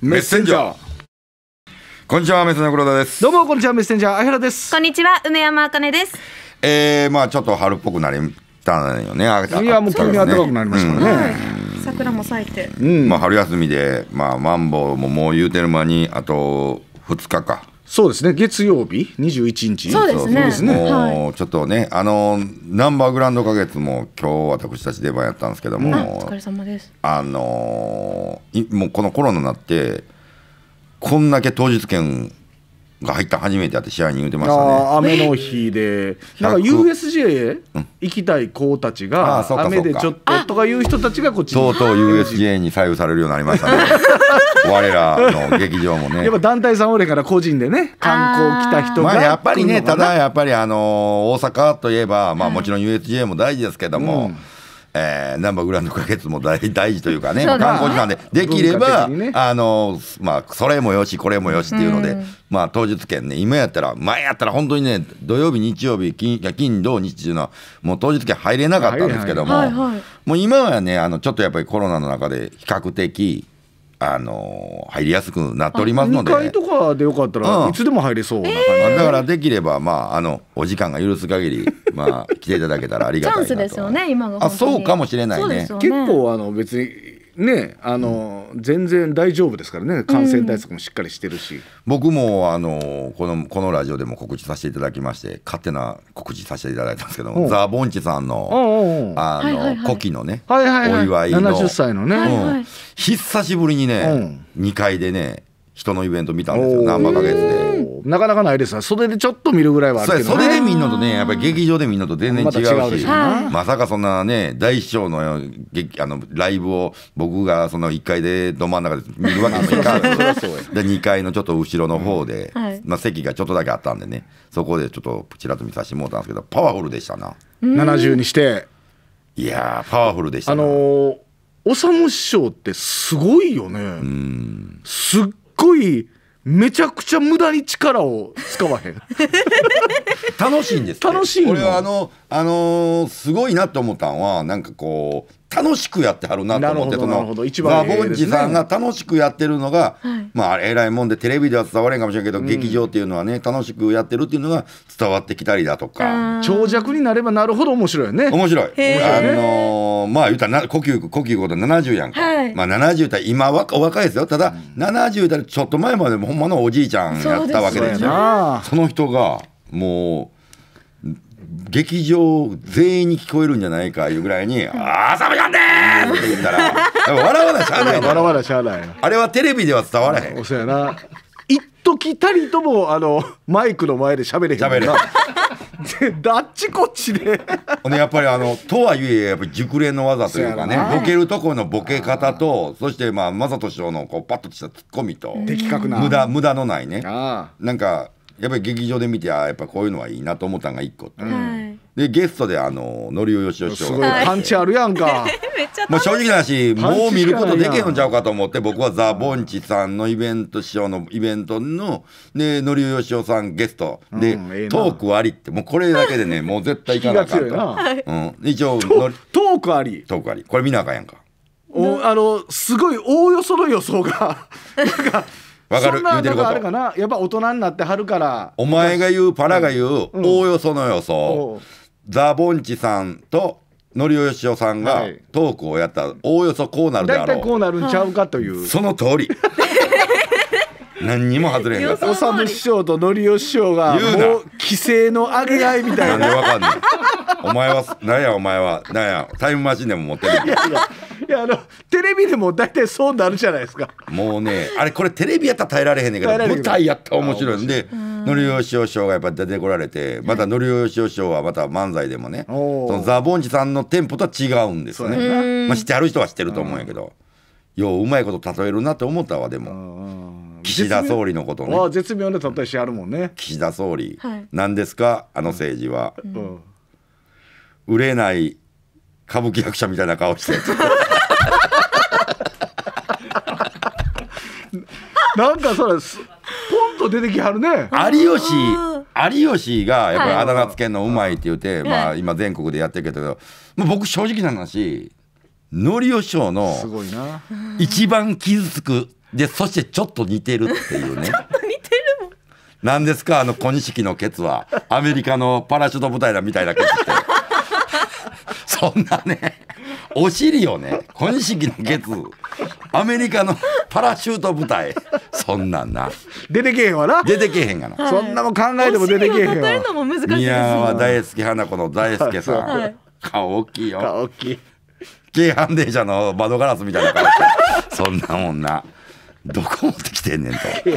メッセンジャーこんにちはメッセンジャー黒田ですどうもこんにちはメッセンジャーあひらですこんにちは梅山あかねですえー、まあちょっと春っぽくなりたよねいやもう急に暖かくなりましたね、桜も咲いて、うんまあ、春休みで、まあ、マンボウももう言うてる間にあと二日かそうですね月曜日21日そうですねですね、はい、ちょっとねあのナンバーグランド花月も今日私たち出番やったんですけども、うん、お疲れ様ですあのもうこのコロナになってこんだけ当日券が入った初めてやって試合に言てましたね雨の日でなんか USJ 行きたい子たちが、雨でちょっととかいう人たちがこっちとうとう USJ に左右されるようになりましたね 我らの劇場もねやっぱ団体さん俺から個人でね観光来た人がまあやっぱりねただやっぱりあのー、大阪といえばまあもちろん USJ も大事ですけども、うんえー、ナンバーグランド花月も大 大事というかね、観光地なんで、できれば、ね、あの、まあ、それもよし、これもよしっていうので、うん、まあ、当日券ね、今やったら、前やったら本当にね、土曜日、日曜日、金、金土日っていうのは、もう当日券入れなかったんですけども、はいはい、もう今はね、あの、ちょっとやっぱりコロナの中で比較的、あの入りやすくなっておりますので2階とかでよかったらいつでも入れそうな感じ、うん、だからできれば、まあ、あのお時間が許す限り まり来ていただけたらありがたいなとチャンスですよね今あそうかもしれないね、ね、結構あの別にねあの、うん、全然大丈夫ですからね感染対策もしっかりしてるし、うん、僕もあのこのこのラジオでも告知させていただきまして勝手な告知させていただいたんですけどザ・ボンチさんのあの古希、のね、はいはいはい、お祝いの70歳のね、はいはい、久しぶりにね、うん、2階でね人のイベント見たんですよ何ば月でなかなかないですが袖でちょっと見るぐらいはあるけど、ね、袖で見んのとねやっぱり劇場で見んのと全然違うし、ま、まさかそんなね大師匠のあのライブを僕がその1階でど真ん中で見るわけにもいかんで2階のちょっと後ろの方で、うんはい、まあ、席がちょっとだけあったんでねそこでちょっとちらっと見させてもらったんですけどパワフルでしたな70にしていやパワフルでしたあのー、お師匠ってすごいよねすっごいめちゃくちゃ無駄に力を使わへん 楽しいんです、楽しいこれはあの、あのーすごいなと思ったんはなんかこう楽しくやってはるなと思ってそのザ・ボンさんが楽しくやってるのが、はい、まあえらいもんでテレビでは伝われんかもしれんけど、うん、劇場っていうのはね楽しくやってるっていうのが伝わってきたりだとか長尺になればなるほど面白いよね面白い、あのまあ言うたら呼吸呼吸こと70やんか、はい、まあ70代今はお若いですよただ、うん、70代ちょっと前までほんまのおじいちゃんやったわけですよその人がもう劇場全員に聞こえるんじゃないかいうぐらいに「あさみさんでーす!」って言ったら 笑わなしゃあない笑わなしゃあないあれはテレビでは伝わらへんそうやな一時たりともあのマイクの前で喋れへん喋れだっちこっちでやっぱりあのとはいえやっぱ熟練の技というかねボケるとこのボケ方とそしてまあ正人師匠のこうパッとしたツッコミと無駄無駄のないねなんかやっぱり劇場で見てあやっぱこういうのはいいなと思ったんが一個うん、でゲストであののりおよしよしすごいパンチあるやんかもう正直な話もう見ることできへんちゃうかと思って僕はザ・ボンチさんのイベント師匠のイベントのでのりおよしおさんゲストで、うんえー、トークありってもうこれだけでねもう絶対行かなかんと、うん、一応トークありトークありこれ見なあかんやんかおあのすごいおおよその予想が なんかわかることあれかなやっぱ大人になってはるからお前が言うパラが言う、お、うん、およその予想、ザ・ボンチさんとのりおよしおさんがトークをやったらおおよそこうなるであろう大体こうなるんちゃうかという、その通り 何にも外れへんかったおさむ師匠とのりお師匠がもう規制の上げ合いみたいな何で分かんないお前はなんやお前はなんやタイムマシンでも持ってるいやいやいやあのテレビでも大体そうなるじゃないですかもうねあれこれテレビやったら耐えられへんねんけど舞台やったら面白いんでのりよしお師匠がやっぱ出てこられてまたのりよしお師匠はまた漫才でもねそのザ・ボンジさんのテンポとは違うんですよね、まあ、知ってはる人は知ってると思うんやけどよううまいこと例えるなって思ったわでも岸田総理のことね絶妙な例えしあるもんね岸田総理、はい、何ですかあの政治は、うん、売れない歌舞伎役者みたいな顔して なんかそれポンと出てきはるね。有吉有吉がやっぱりあだ名つけんのうまいって言って、はい、まあ今全国でやってるけど、僕正直な話典り賞師匠の一番傷つくでそしてちょっと似てるっていうね。何 ですかあの小錦のケツはアメリカのパラシュート部隊だみたいなケツってそんなね、お尻をね、今式の月、アメリカのパラシュート部隊、そんなんな。出てけへんわな。出てけへんがな。そんなも考えても出てけへんわ。えるのも難しいですよ。宮は大好き花子の大輔さん、顔大きいよ顔大きい。京阪電車の窓ガラスみたいな顔してそんなもんなどこ持ってきてんねんと電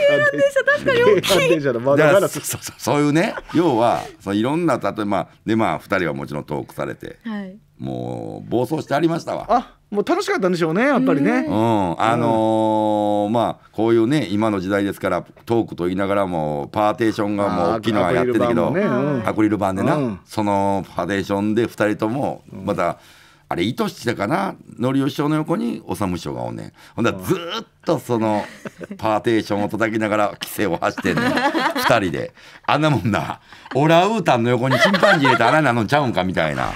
車電車の窓ガラそス。そそうそういうね要はそのいろんな例えばでまあ二人はもちろんトークされてはい。もう暴走してありましたわ。あもう楽しかったんでしょうねやっぱりね。うん、あのー、まあこういうね今の時代ですからトークと言いながらもパーテーションがもう大きいのはやってたけど、アクリル板でな、うん、そのパーテーションで2人ともまた、あれ意図してかなの吉お師匠の横に修さ師匠がおんねんほんだらずっとそのパーテーションを叩きながら規制を走ってんねん2 人であんなもんなオラウータンの横にチンパンジー入れて穴なのちゃうんかみたいな。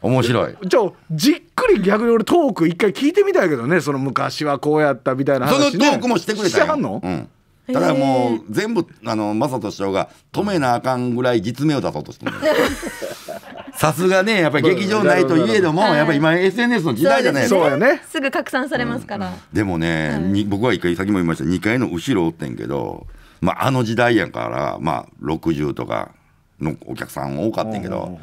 面白いじゃあじっくり逆に俺トーク一回聞いてみたいけどねその昔はこうやったみたいな話、ね、そのトークもしてくれたよの、うん、だもう全部あの正人師匠が止めなあかんぐらい実名を出そうとしてる さすがねやっぱり劇場ないといえどもやっぱり今 SNS の時代じゃないですか、すぐ拡散されますから、うん、でもね、はい、僕は一回先も言いました2階の後ろおってんけど、まあ、あの時代やから、まあ、60とかのお客さん多かったんけど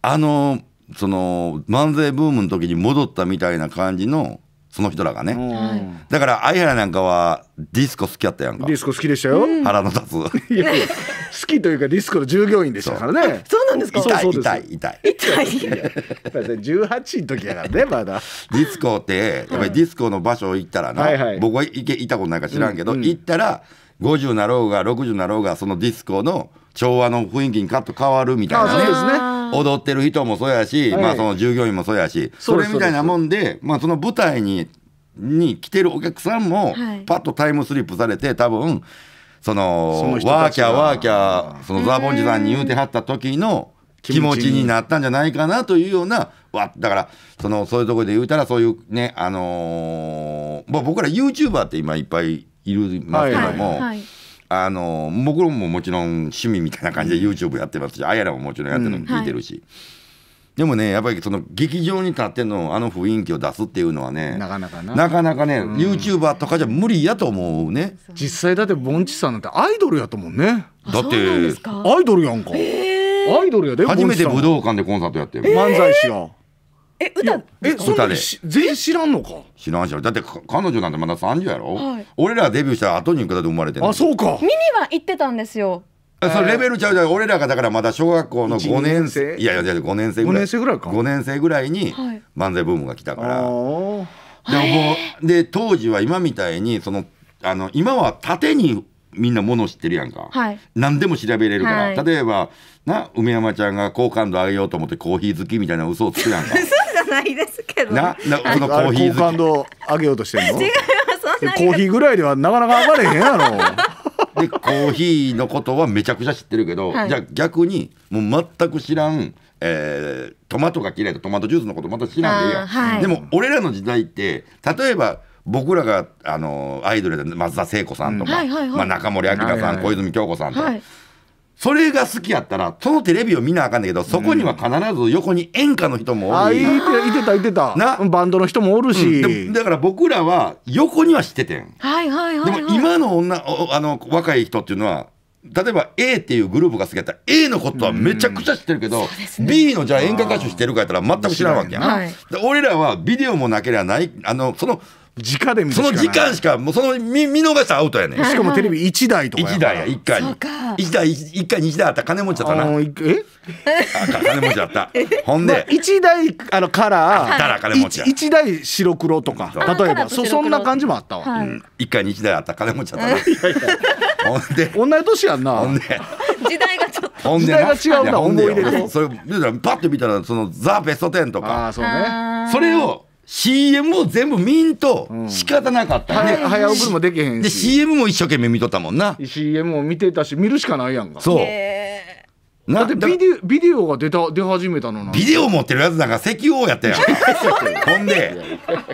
あのその漫才ブームの時に戻ったみたいな感じのその人らがね、だから相原なんかはディスコ好きやったやんかディスコ好きでしたよ腹の立ついや好きというかディスコの従業員でしたからねそうなんですか痛い痛い痛い痛い痛い18の時やからねまだディスコってやっぱりディスコの場所行ったらな、はい僕は行け行ったことないか知らんけど、うんうん、行ったら50なろうが60なろうがそのディスコの調和の雰囲気にカッと変わるみたいなねそうですね踊ってる人もそうやし、まあその従業員もそうやし、それみたいなもんで、まあその舞台に、に来てるお客さんも、パッとタイムスリップされて、多分、その、ワーキャーワーキャー、そのザボンジさんに言うてはった時の、気持ちになったんじゃないかなというようなわだからそのそういうところで言うたらそういうねあのー、僕らユーチューバーって今いっぱいいるますけども、はいはいはい、あの僕ももちろん趣味みたいな感じで YouTube やってますし、あやらももちろんやってるのも聞いてるし、でもねやっぱりその劇場に立ってのあの雰囲気を出すっていうのはねなかなかななかなかね、YouTuber とかじゃ無理やと思うね実際だってぼんちさんなんてアイドルやと思うねだってアイドルやんか、アイドルやで初めて武道館でコンサートやって漫才師がえ歌えそ全知らんのか知らん知らんだって彼女なんてまだ30やろ、はい俺らデビューした後に歌で生まれてんあそうか見は行ってたんですよあそれレベルちゃうじゃん俺らがだからまだ小学校の5年生いやいやいや5年生ぐらい5年生ぐらいか5年生ぐらいに漫才ブームが来たから、でももうで当時は今みたいにそのあの今は縦にみんなもの知ってるやんか、はい何でも調べれるから、はい例えばな梅山ちゃんが好感度上げようと思ってコーヒー好きみたいな嘘をつくやんかないですけど。な、な、このコーヒー好き。好感度上げようとしてるの。違う、そんコーヒーぐらいではなかなか上がれへんやろ。で、コーヒーのことはめちゃくちゃ知ってるけど、はい、じゃあ逆にもう全く知らん。えー、トマトが嫌いとトマトジュースのことまた知らんでいいや、はい、でも俺らの時代って例えば僕らがあのアイドルで松田聖子さんとか、はいはいまあ、中森明菜さん、はいはい、小泉京子さんとか、はい、それが好きやったら、そのテレビを見なあかんねんけど、そこには必ず横に演歌の人もおる、あいていてたいてたなバンドの人もおるし、でだから僕らは横には知っててん。はいはいはい、はでも今の女、おあの、若い人っていうのは、例えば A っていうグループが好きやったら A のことはめちゃくちゃ知ってるけど、B のじゃあ演歌歌手知ってるかやったら全く知らんわけやん、はい俺らはビデオもなけりゃないあのその直で見その時間しかもうその見見逃したらアウトやねん、しかもテレビ1台とか1台や1回に1台1回に台あった金持ちだったなえあ金持ちだった ほんで、まあ、1台あのカラーあったら金持ち 1, 1台白黒とか例えばそそんな感じもあったわ、はい、うん、1回に台あった金持ちだったなほんで同じ年やんなほんで時代がちょっと時代が違うな思い出でそれパッと見たらそのザ・ベスト10とかあそうねそれを CM を全部見んと仕方なかったね、うん、早送りもできへんしで CM も一生懸命見とったもんな CM も見てたし見るしかないやんかそうだってビデビデオが出た出始めたのなビデオ持ってるやつなんか石油王やったやん ほんで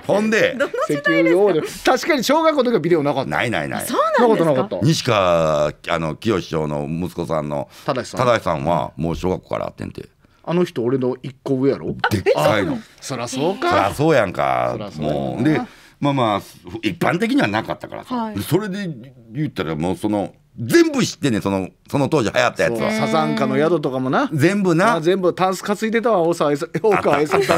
ほんで石油王で確かに小学校の時はビデオなかったないないないそうなんですかなことなかった西川あの清志師匠の息子さんの正さんさんはもう小学校からあってんてあの人俺の一個上やろでっかいのそりゃそうかそりゃそうやんかもうでまあまあ一般的にはなかったからさ、はい、それで言ったらもうその全部知ってねそのその当時流行ったやつはサザンカの宿とかもな全部な全部タンス担いでたわ大沢愛さん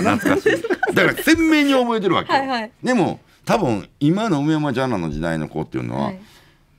な懐かしいだから鮮明に覚えてるわけはい、でも多分今の梅山ジャーナの時代の子っていうのは、はい、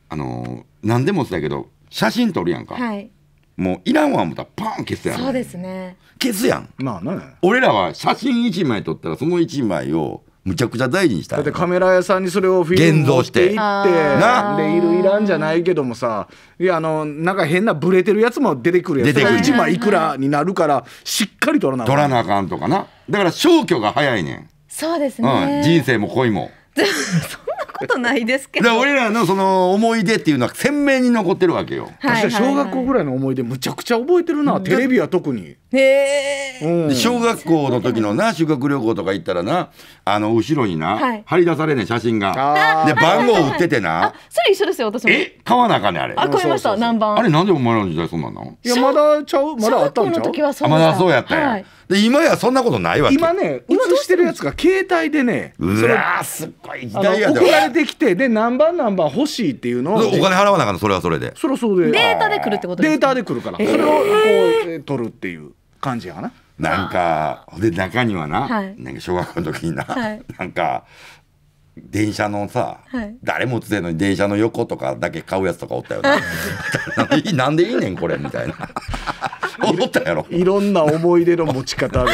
あの何でもそうだけど写真撮るやんか、はい、もういらんわ思ったらパーン消すやんそうですね消すやんまあね俺らは写真一枚撮ったらその一枚をむちゃくちゃ大事にしただってカメラ屋さんにそれをフィルム現像していってなでいるいらんじゃないけどもさいやあのなんか変なブレてるやつも出てくるやつ一枚いくらになるからしっかり撮らなあかん撮らなあかんとかなだから消去が早いねんそうですね、うん、人生も恋も なことないですけど。ら俺らのその思い出っていうのは鮮明に残ってるわけよ。はいは小学校ぐらいの思い出むちゃくちゃ覚えてるなテレビは特に、へえ。うん小学校の時のな修学旅行とか行ったらなあの後ろにな、はい張り出されんねん写真が。で番号売っててなそれ一緒ですよ、私も。え買わなあかんねあれ。あ、超えましそうそうそう何番。あれなんでお前らの時代そんなんのいやまだちゃうまだあったんちゃうはそうまだそうやったんはいで今やそんなことないわけ今ね映してるやつが携帯でねうわーすっごい時代やで送られてきてで何番何番欲しいっていうのをお金払わなあかんそれはそれでそれそれでデータで来るってことですデータで来るからそれをこう取るっていう感じやかななんかで中にはな,、なんか小学校の時にな、なんか電車のさ、誰もつってんのに電車の横とかだけ買うやつとかおったよな なんでいいねんこれみたいなったやろいろんな思い出の持ち方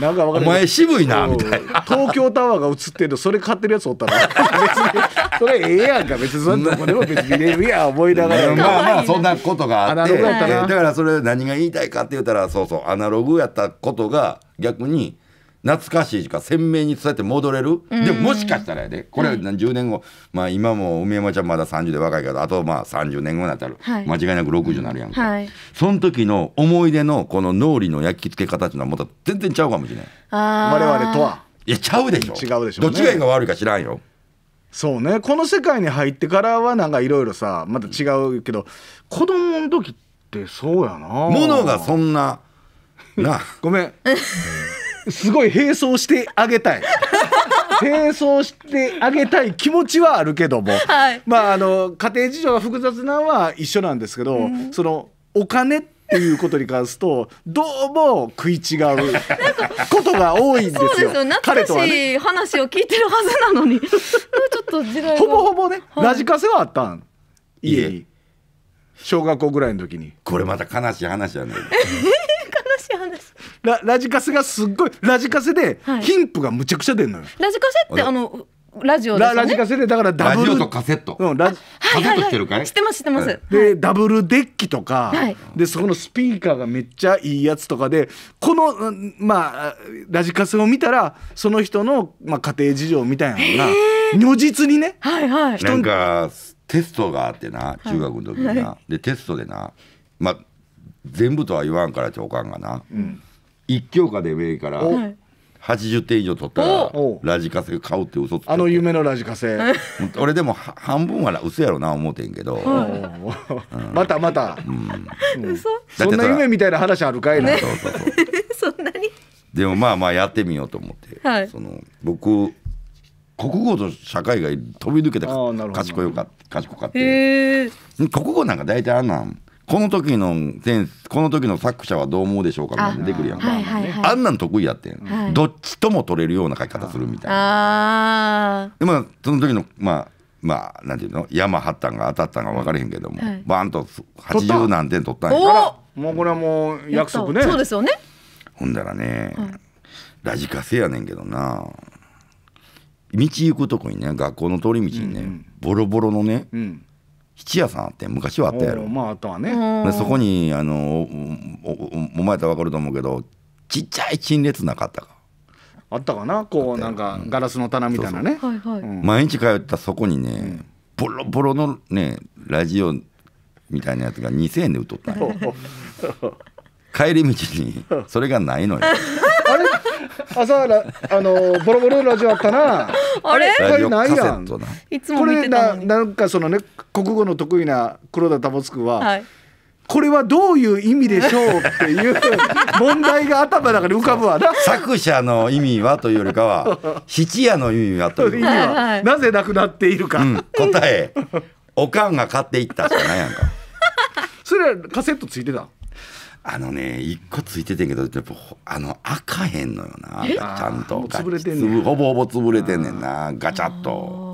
なんか分かるお前渋いなみたいな東京タワーが映ってるのそれ買ってるやつおったら 別にそれええやんか別にそんなこでも別に見れやん思いながら まあまあそんなことがあってだからそれ何が言いたいかって言ったらそうそうアナログやったことが逆に懐かしいか鮮明に伝えて戻れる、うん、でももしかしたらやでこれ10年後、まあ今も梅山ちゃんまだ30で若いけどあとまあ30年後になったら間違いなく60になるやんか、はい、その時の思い出のこの脳裏の焼き付け方っていうのはまた全然ちゃうかもしれない我々とはいやちゃうでしょ違うでしょ、ね、どっちがいいか悪いか知らんよそうねこの世界に入ってからはなんかいろいろさまた違うけど子供の時ってそうやなものがそんなな ごめん すごい並走してあげたい。並走してあげたい気持ちはあるけども、はい、まああの家庭事情が複雑なのは一緒なんですけど、うん、そのお金っていうことに関すとどうも食い違う ことが多いんですよ。そうですよ懐かしい、話を聞いてるはずなのにちょっと時代ほぼほぼね、はい、ラジカセはあったん家に小学校ぐらいの時にこれまた悲しい話じゃないなんですララジカセがすっごいラジカセで貧富がむちゃくちゃ出るのよ、ラジカセってあのラジオですねララジカセでだからダラブジルオとカセット。うんラジカセットしてるかい知ってます知ってます、でダブルデッキとか、はいでそこのスピーカーがめっちゃいいやつとかでこの、うんまあ、ラジカセを見たらその人の、まあ、家庭事情みたいなのが如実にねはいはいなんかテストがあってな中学の時にな、でテストでなまあ全部とは言わんから長官がな、うん、一教科で上から80点以上取ったらラジカセ買うって嘘つくあの夢のラジカセ俺でも半分は嘘やろな思うてんけど、うん、またまた、うん、嘘そんな夢みたいな話あるかいな、ね、そうそうそうそんなにでもまあまあやってみようと思って、はい、その僕国語と社会が飛び抜けて賢いか賢かって国語なんか大体あんなんこの時のこの時の作者はどう思うでしょうかみたいな出てくるやんか、はいはいはい、あんなん得意やってん、はい、どっちとも取れるような書き方するみたいな。でまあその時のまあまあ、なんていうの山張ったんが当たったんが分からへんけども、はい、バーンと80何点取ったんやからもうこれはもう約束ねそうですよねほんだらね、はい、ラジカセやねんけどな道行くとこにね学校の通り道にね、うん、ボロボロのね、うん質屋さんって昔はあったやろまああとはねでそこにあのお前やったら分かると思うけどちっちゃい陳列なかったかあったかなこうなんかガラスの棚みたいなね毎日通ったそこにね、ボロボロのねラジオみたいなやつが2000円で売っとったんや帰り道にそれがないのよ 朝らあのボロボロラジオあったなあれあれないやんいつも見てたこれななんかそのね国語の得意な黒田保くは、はいこれはどういう意味でしょうっていう 問題が頭の中に浮かぶわな作者の意味はというよりかは質屋の意味はという意味はなぜなくなっているか、うん、答えおかんが買っていったしかないやんかそれはカセットついてたあのね一個ついててんけどやっぱあの開かへんのよなちゃんと潰れてんねんほぼほぼ潰れてんねんなガチャっと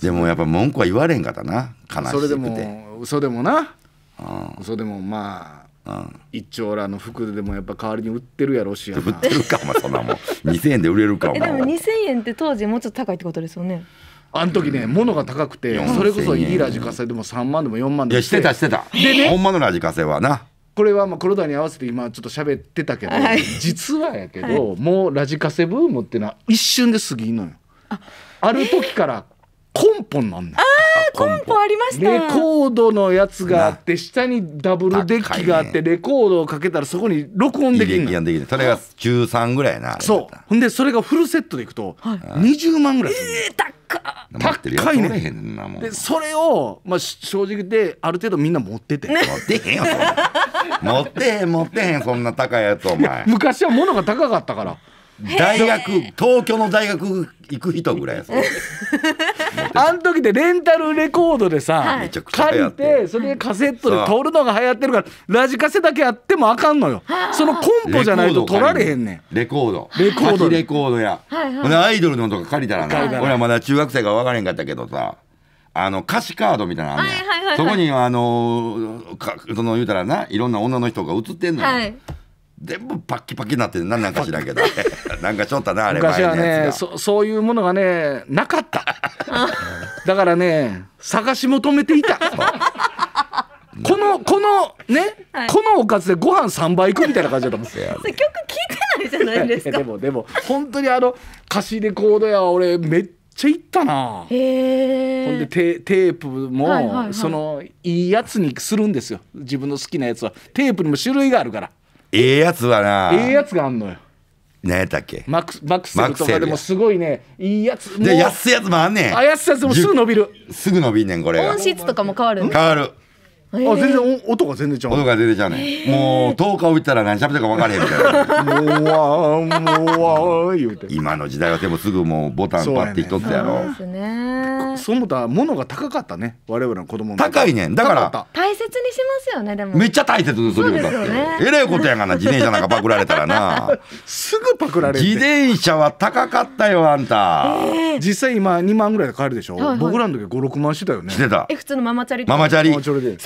でもやっぱ文句は言われへんかったな悲しくてそれでも嘘でもな、うん、嘘でもまあうん、一丁らの服でもやっぱ代わりに売ってるやろしや売ってるかもそんなもん2000 円で売れるかお前でも2000円って当時もうちょっと高いってことですよねあの時ね、物が高くてそれこそいいラジカセでも3万でも4万でもしてたしてたでねほんまのラジカセはなこれはまあコロに合わせて今ちょっと喋ってたけど、はい、実はやけど、はい、もうラジカセブームっていうのは一瞬で過ぎんのよ。あある時から根本なんだ。ああ根本ありましたレコードのやつがあって下にダブルデッキがあってレコードをかけたらそこに録音できのるそれが1 3ぐらいなそうほんでそれがフルセットでいくと20万ぐらいええ高っ高いねでそれを、まあ、正直である程度みんな持ってて持ってへんよ 持ってへん持ってへんそんな高いやつお前昔は物が高かったから大学東京の大学行く人ぐらいやそ あん時でレンタルレコードでさ、はい、借りてそれでカセットで撮るのが流行ってるからラジカセだけやってもあかんのよそのコンポじゃないと撮られへんねんレコードレコードレコードや、はいはい、アイドルのとか借りたらな、はい俺はまだ中学生が分からへんかったけどさあの歌詞カードみたいなのあんん、はいはいはいはいそこにあのかその言うたらないろんな女の人が写ってんのよ、はい全部パッキパキになってんなんなんか知らんけど なんかちょっとなあれ昔はねそそういうものがねなかった だからね探し求めていた このこのね、はいこのおかずでご飯3杯いくみたいな感じだと思うんですよ曲聞いてないじゃないですかでもでも本当にあの歌詞レコードや俺めっちゃいったなほんでテープも、はいはいそのいいやつにするんですよ自分の好きなやつはテープにも種類があるからええやつはなええやつがあんのよ何やったっけマクマクセルとかでもすごいねいいやつで安いやつもあんねんあ安いやつもすぐ伸びるすぐ伸びんねんこれが音質とかも変わる変わるあ全然音が全然ちゃう音が全然違うねもう10日置いたら何喋ってるか分からへんみたいなもうわもうわ言うて今の時代はでもすぐもうボタンパッてっとったやろそうねそう思ったら物が高かったね我々の子供の高いねだから大切にしますよねでもめっちゃ大切にすそうですってえらいことやがな自転車なんかパクられたらなすぐパクられる自転車は高かったよあんた実際今2万ぐらいで買えるでしょ僕らの時56万してたよねしてたえ普通のママチャリママチャリママチャリで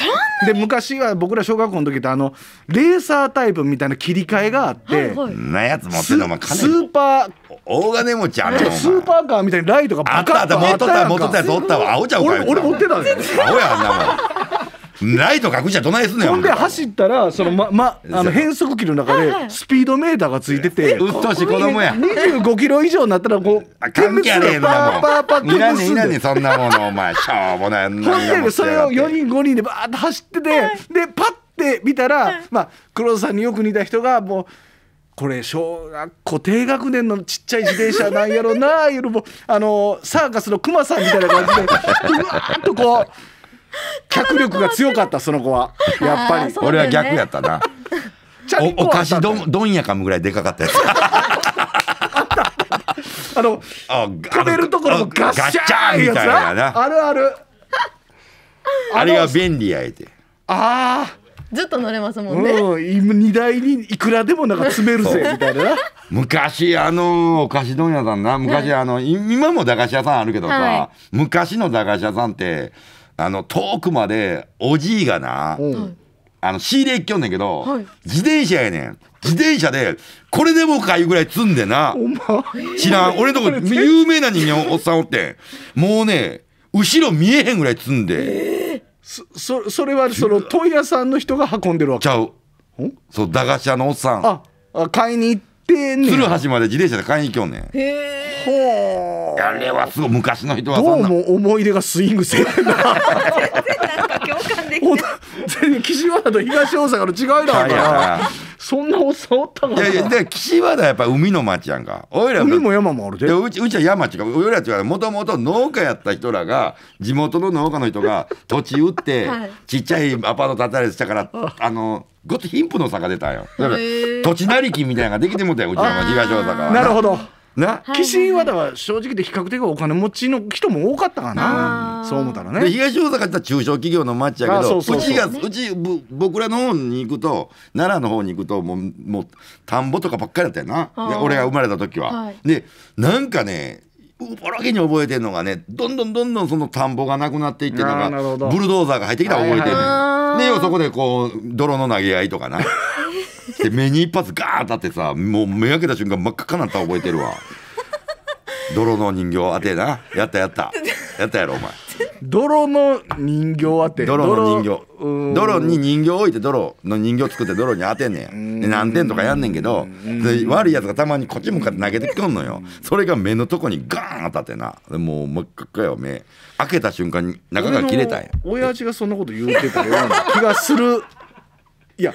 で昔は僕ら小学校の時ってあのレーサータイプみたいな切り替えがあって、なやつ持ってるお前スーパー大金持ちあるのスーパーカーみたいにライトがバカッとあったあった持っとったやつおったわ青ちゃうか俺持ってた青やんなもんライト隠くじゃどないすんねんほんで走ったらその、まま、あの変速機の中でスピードメーターがついてて、うっとし子供や25キロ以上になったらこう関係ねえんだもんパーパーパーいらねえいらねえそんなものお前しょうもないほんでそれを4人5人でバーッと走っててでパッて見たら、まあ、黒田さんによく似た人がもうこれ小学校低学年のちっちゃい自転車なんやろないうのもあのサーカスのクマさんみたいな感じでうわーっとこう。脚力が強かったその子はやっぱり、ね、俺は逆やったなおお菓子どどんやかむぐらいでかかったやつあの食べるところもガッシャーみたいななあるある あれが便利やいてああずっと乗れますもんね。うん、荷台にいくらでもなんか詰めるぜみたいな。昔あのお菓子問屋さんな昔、あの今も駄菓子屋さんあるけどさ、はい、昔の駄菓子屋さんってあの遠くまでおじいがな、あの仕入れ行きよんねんけど、はい、自転車やねん自転車でこれでもかいうぐらい積んでな知らん俺のとこ有名な人間おっさんおってもうね後ろ見えへんぐらい積んで、えー、そそれはその問屋さんの人が運んでるわけちゃうそう駄菓子屋のおっさんあ買いに行ってってんねん鶴橋まで自転車で買いに行きょんねんへえあれはすごい昔の人はそんなどうも思い出がスイングせえな 感で全然岸和田と東大阪の違いだから。そんなおっさんおったかいやいや、で岸和田やっぱ海の町やんか。おら海も山もあるで。うちうちは山違う。俺ら違う。もともと農家やった人らが、地元の農家の人が 土地売って、はい、ちっちゃいアパート建てられてたから、あの、ごっと貧富の差が出たよ。だから土地なりきみたいなのができてもたよ、うちの東大阪なるほど。な、はい、はだは正直で比較的お金持ちの人も多かったかなそう思ったらね東大阪って中小企業の町やけどうちがうち僕らの方に行くと奈良の方に行くともうもう田んぼとかばっかりだったよな俺が生まれた時は。でなんかねう、ぼろげに覚えてるのがねどんどんどんどんその田んぼがなくなっていってブルドーザーが入ってきたら覚えてるね、ははでそこでこう泥の投げ合いとかな。で目に一発ガーン当ってさもう目開けた瞬間真っ赤かなった覚えてるわ泥の人形当てなやったやったやったやろお前泥の人形当て泥の人形泥に人形置いて泥の人形作って泥に当てんねんで何点とかやんねんけど悪いやつがたまにこっち向かって投げてくんのよそれが目のとこにガーン当たってなもう真っ赤っかよ目開けた瞬間に中が切れたんや親父がそんなこと言うてたような気がするいや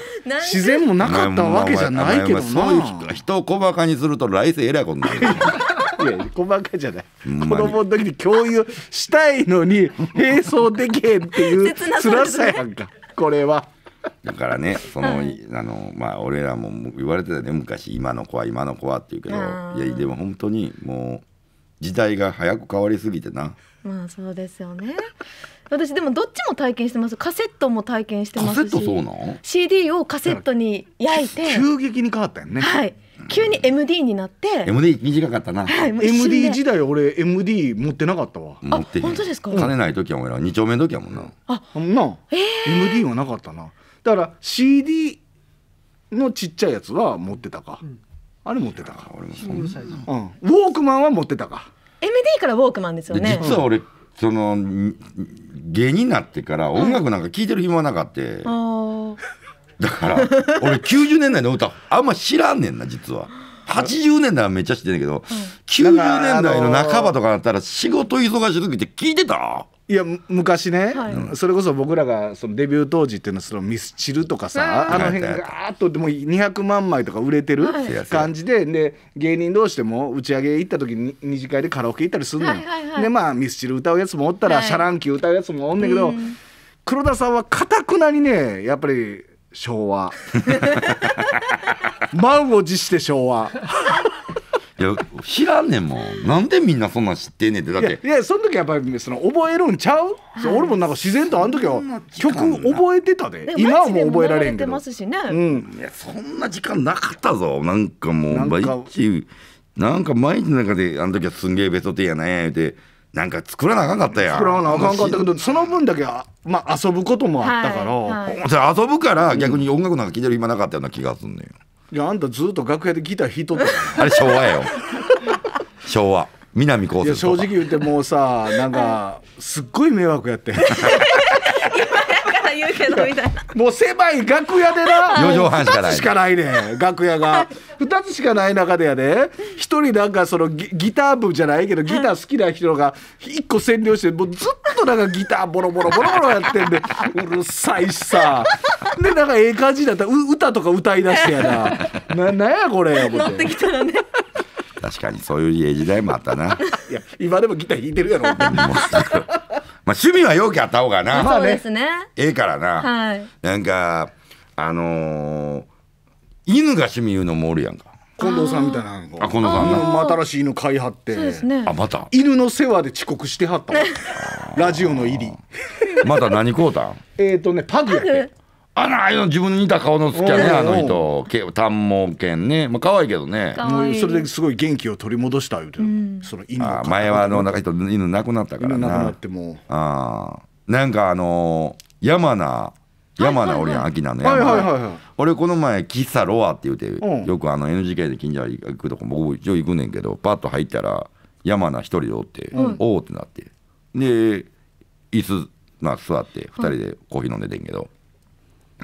自然もなかったわけじゃないけどなそういう人を小バカにすると来世えらいことになる いや小バカじゃない、子供の時に共有したいのに並走できへんっていう辛さやんか、これは。だからねその、はい、あのまあ俺らも言われてたね昔今の子は今の子はって言うけどいやでも本当にもう時代が早く変わりすぎてなまあそうですよね私でもどっちも体験してますカセットも体験してますしカセットそうなん CD をカセットに焼いて急激に変わったよねはい急に MD になって MD 短かったな、はい、MD 時代俺 MD 持ってなかったわ持って本当ですか金ない時は俺ら2丁目の時はもんなあな、えー、MD はなかったなだから CD のちっちゃいやつは持ってたか、あれ持ってたか俺もそうん、ウォークマンは持ってたか MD からウォークマンですよね実は俺その芸人になってから音楽なんか聴いてる暇なかって、だから俺90年代の歌あんま知らんねんな実は。80年代はめっちゃ知ってんんけど、うん、90年代の半ばとかだったら仕事忙しすぎて聞いてたいや昔ね、はい、それこそ僕らがそのデビュー当時っていうのはそのミスチルとかさ、あの辺がガーッとでも200万枚とか売れてる感じで、で芸人同士でも打ち上げ行った時に二次会でカラオケ行ったりするのよ、でまあミスチル歌うやつもおったら、シャランキー歌うやつもおんねんけど、黒田さんはかたくなにねやっぱり昭和 満を持して昭和いや知らんねんもんなんでみんなそんなん知ってんねんってだっていやその時やっぱりその覚えるんちゃう、はい、俺もなんか自然とあの時は曲覚えてたで今はもう覚えられんけどますしね、うん、いやそんな時間なかったぞなんかもう毎日なんか毎日の中であの時はすんげえベストテンやねってなんか作らなあかんかったや作らなあかんかったけどその分だけあまあ、遊ぶこともあったから、はいはい、遊ぶから逆に音楽なんか聴いてる暇なかったような気がすんねんいやあんたずっと楽屋でギター弾いとったからあれ昭和やよ昭和南こういや正直言ってもうさなんかすっごい迷惑やってもう狭い楽屋でな4畳半しかない2つしかないね楽屋が2つしかない中でやで1人なんかそのギター部じゃないけどギター好きな人が1個占領してもうずっとなんかギターボロボロボロボロやってんでうるさいしさでなんかええ感じだったら歌とか歌いだしてやなななんやこれ乗ってきたらね確かにそういう時代もあったないや今でもギター弾いてるやろ まあ、趣味はよくあった方がな、まあね、ええからな、はい、なんかあのー、犬が趣味言うのもおるやんか近藤さんみたいなのあ近藤さんな新しい犬飼いはってあまた犬の世話で遅刻してはった ラジオの入りまた何買うたんえっとねパグやってあらあいうの自分に似た顔の好きやねあの人短毛犬ねまあ可愛いけどねもうそれですごい元気を取り戻したいうて、うん、その犬あ前はあのか人犬亡くなったからな亡くなってもあなんかあの山名山名おりやん秋名の山名、はいはいはい、俺この前喫茶ロアって言うて、うん、よくあの NGK で近所行くとこ僕一応行くねんけどパッと入ったら山名一人でおって、うん、おおってなってで椅子まあ座って二人でコーヒー飲んでてんけど、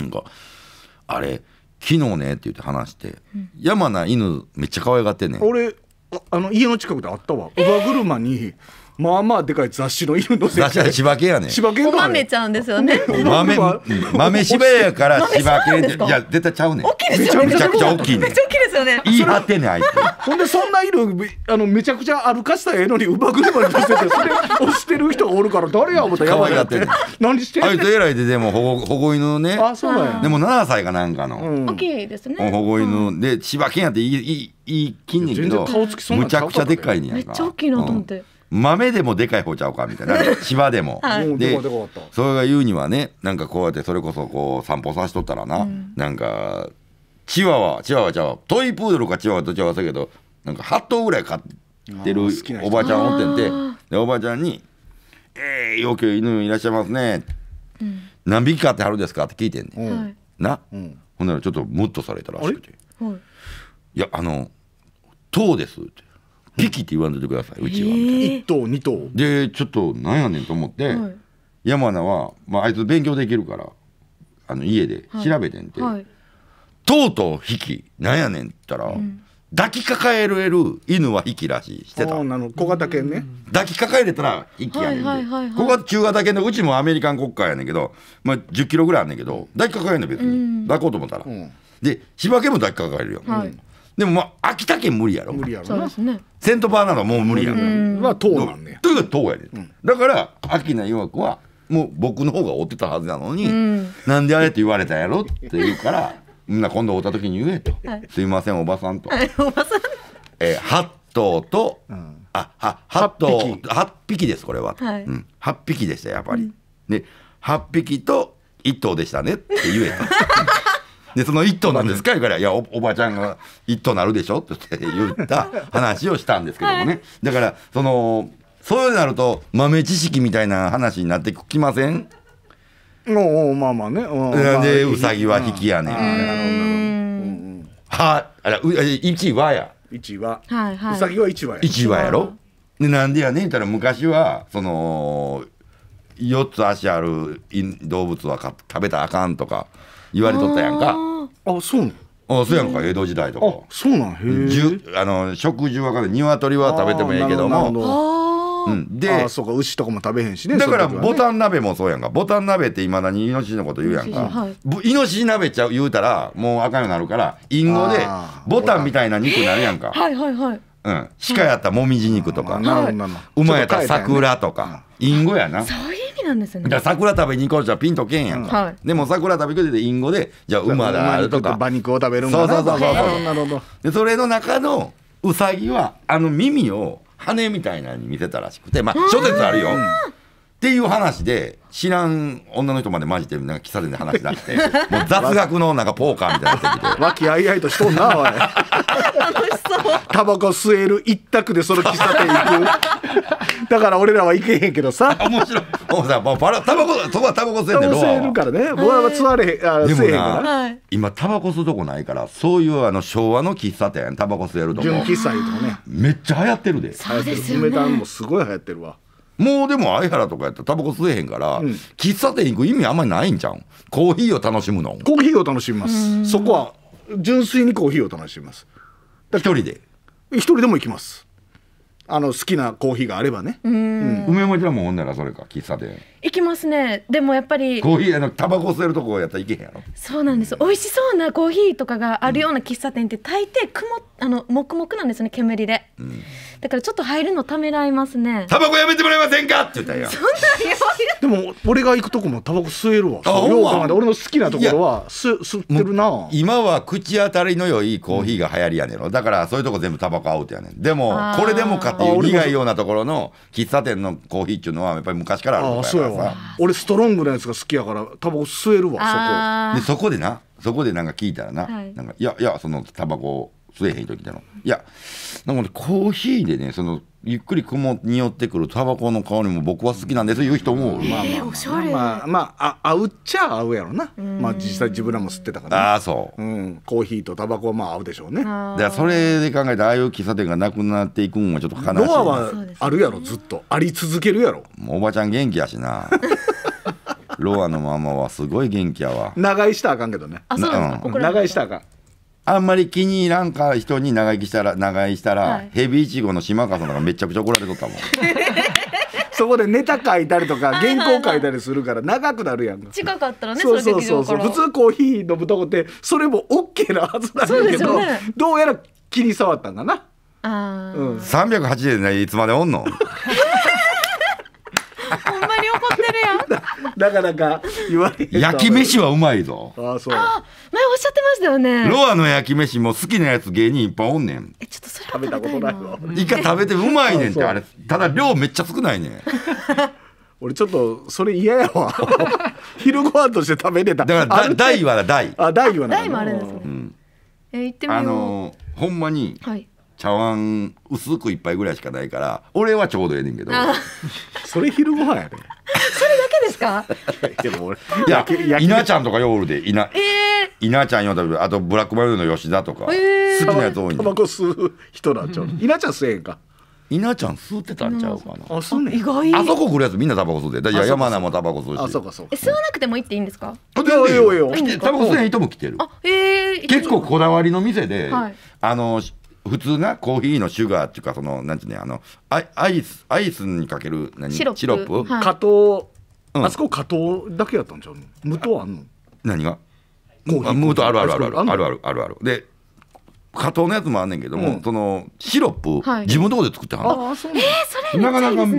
なんか「あれ昨日ね」って言って話して、山名犬めっちゃ可愛がってんねん俺あの家の近くで会ったわ乳母車にまあまあでかい雑誌の犬のせい雑誌は柴犬やね柴犬おかあ豆ちゃうんですよね。豆豆柴やから柴犬いや絶対ちゃうね大きいですよね。めちゃくちゃ大きいねめちゃ大きいですよね。言い張ってねあいつほんでそんな犬あのめちゃくちゃ歩かしたええのにうまくでもてそれ押してる人おるから誰や思ったらやいなって可何してんあねいんつ偉いででも保護保護犬のねあそうなんやでも七歳かなんかの、大きいですね。保護犬で柴犬やっていいいいいい筋肉全然むちゃくちゃでっかいねやめっちゃ大きいなと思って。豆でもでかい方ちゃうかみたいな 芝でも、はい、でそれが言うにはねなんかこうやってそれこそこう散歩さしとったらな、うん、なんかチワワチワワチワワトイプードルかチワワとちワワけどなんか8頭ぐらい飼ってるおばちゃんおってんてでおばちゃんに「ええー、よく犬いらっしゃいますね」うん、何匹飼ってはるんですか?」って聞いてんね、うん、な、うん、ほんならちょっとムッとされたらしくて「いやあの「とうです」って。匹って言わんといてください、うちは。一頭二頭で、ちょっと、なんやねんと思って、はい山名は、まあ、あいつ勉強できるから、あの、家で調べてんて、はいとうとう引き、なんやねんって言ったら、抱きかかえれる犬は引きらしい、してた。あの小型犬ね抱きかかえれたら一気やねん小は中型犬でうちもアメリカン国家やねんけど、まあ、1 0キロぐらいあんねんけど抱きかかえんの別に、抱こうと思ったら、で柴犬も抱きかかえるよ、はいでもまあ秋田県無理やろ無理やろなセントパーなんはもう無理やろは党なんねというか党やで、だから秋名曰くはもう僕の方が追ってたはずなのに、なんであれって言われたやろって言うから みんな今度追った時に言えと、すいませんおばさんと、おばさん、えー、8頭と、あは8頭8匹ですこれは、はいうん、8匹でしたやっぱり、で8匹と1頭でしたねって言えと。で、その一頭なんですか言うから、いやお、おばちゃんが一頭なるでしょって言った話をしたんですけどもね。はい、だから、その、そうなると豆知識みたいな話になってきませんおおまあまあね。で、うさぎは引きやねん。はあら、1はや。1は。はいはい、うさぎは1はや。1はやろ。で、なんでやねん言ったら昔は、その、4つ足ある動物は食べたらあかんとか言われとったやんかあそうなん。あそうやんか江戸時代とかあそうなんへじゅあの食事はかん鶏は食べてもいいけどもうん、でそうか牛とかも食べへんしねだからボタン鍋もそうやんかボタン鍋っていまだにイノシシのこと言うやんか、はい、イノシシ鍋ちゃう言うたらもうあかんようになるから隠語でボタンみたいな肉になるやんかはいはいはいうん、鹿やったらもみじ肉とか、馬やったら桜とか、隠語やな。そういう意味なんですね。じゃ桜食べに行こうじゃピンとけんやんか。でも桜食べくれて隠語で、じゃあ馬だあるとか。馬肉を食べるんだなそうそうそうそう。なるほど。で、それの中のうさぎは、あの耳を羽みたいなのに見せたらしくて、まあ、諸説あるよ。っていう話で知らん女の人までマジでなんか喫茶店で話し出して もう雑学のなんかポーカーみたいになってきて和気あいあいとしとんなおい楽しそうタバコ吸える一択でその喫茶店行くだから俺らは行けへんけどさ面白いもうさもうバラタバコそこはタバコ吸えんねん吸えるからね僕は吸われへんあでえへはい、今タバコ吸うとこないからそういうあの昭和の喫茶店タバコ吸えるとこ純喫茶いうとこねめっちゃ流行ってるでそうですよね梅もすごい流行ってるわもうでも相原とかやったらタバコ吸えへんから、うん、喫茶店行く意味あんまりないんじゃんコーヒーを楽しむのコーヒーを楽しみますそこは純粋にコーヒーを楽しみます一人で一人でも行きますあの好きなコーヒーがあればねうん、梅もちらもおんならそれか喫茶店行きますねでもやっぱりコーヒーあのタバコ吸えるとこやったら行けへんやろそうなんです、うん、美味しそうなコーヒーとかがあるような喫茶店って大抵曇ってあの黙々なんですね煙で、うん、だからちょっと入るのためらいますねタバコやめてもらえませんかって言ったんやそんないでも俺が行くとこもタバコ吸えるわあよう俺の好きなところは吸吸ってるな今は口当たりの良いコーヒーが流行りやねんろだからそういうとこ全部タバコアウトやねんでもこれでもかっていう苦いようなところの喫茶店のコーヒーっていうのはやっぱり昔からあるとこそうやわ俺ストロングなやつが好きやからタバコ吸えるわそこでそこでなそこでなんか聞いたらなはい、なんかいやいやそのタバコを吸えへん時でいやなんかコーヒーでねそのゆっくり雲に寄ってくるタバコの香りも僕は好きなんですいう人も、うまあまあ、おしゃれまあ、まあ、あ合うっちゃ合うやろな、まあ実際自分らも吸ってたから、ね、ああそう、うん、コーヒーとタバコはまあ合うでしょうねだそれで考えてああいう喫茶店がなくなっていくんはちょっと悲しいドアはあるやろずっとあり続けるやろおばちゃん元気やしな ロアのママはすごい元気やわ長居したらあかんけどねあそうなんですか、うん、長居したらあかんあんまり気に入らんか人に長生きしたら長生きしたら、はい、ヘビイチゴの島川さんとかめちゃくちゃ怒られとったもんそこでネタ書いたりとか原稿書いたりするから長くなるやんか近かったらねそうそうそうそう普通コーヒー飲むとこってそれも OK なはずなんだけど、ね、どうやら気に触ったんだなあ、うん、380円でいつまでおんの ほんまになかなか言われ焼き飯はうまいぞあそうあ前おっしゃってましたよねロアの焼き飯も好きなやつ芸人いっぱいおんねんえちょっとそれ食べたことないわ一回食べてうまいねんってあれただ量めっちゃ少ないねん 俺ちょっとそれ嫌やわ 昼ご飯として食べれただから大は大あ大は大もあるんですね、うん、えー、行ってみようあのー、ほんまに、茶碗薄く一杯ぐらいしかないから俺はちょうどええねんけどそれ昼ご飯やねそれか でも俺いや稲ちゃんとか夜おるで稲稲ちゃんよあとブラックマヨネーの吉田とかえ好きなやつ多いタバコ吸う人なんちゃう稲ちゃん吸えんか稲ちゃん吸ってたんちゃうかな、うん、あそうね意外あそこ来るやつみんなタバコ吸うてだから山名もタバコ吸うしあそうかそうか吸わなくてもいいっていいんですかいやいやいやタバコ吸えん人も来てるあええー、結構こだわりの店で、はい、あの普通なコーヒーのシュガーっていうかそのなんていうねあのアイスアイスにかける何シロップシロップ、はい、加糖あそこ加藤だけやったんちゃう無糖あんの何が無糖あるあるあるあるあるあるあるあるで加藤のやつもあんねんけども、うん、そのシロップ、はい、自分のとこで作ってはんのあそうなんえー、それなかなか珍し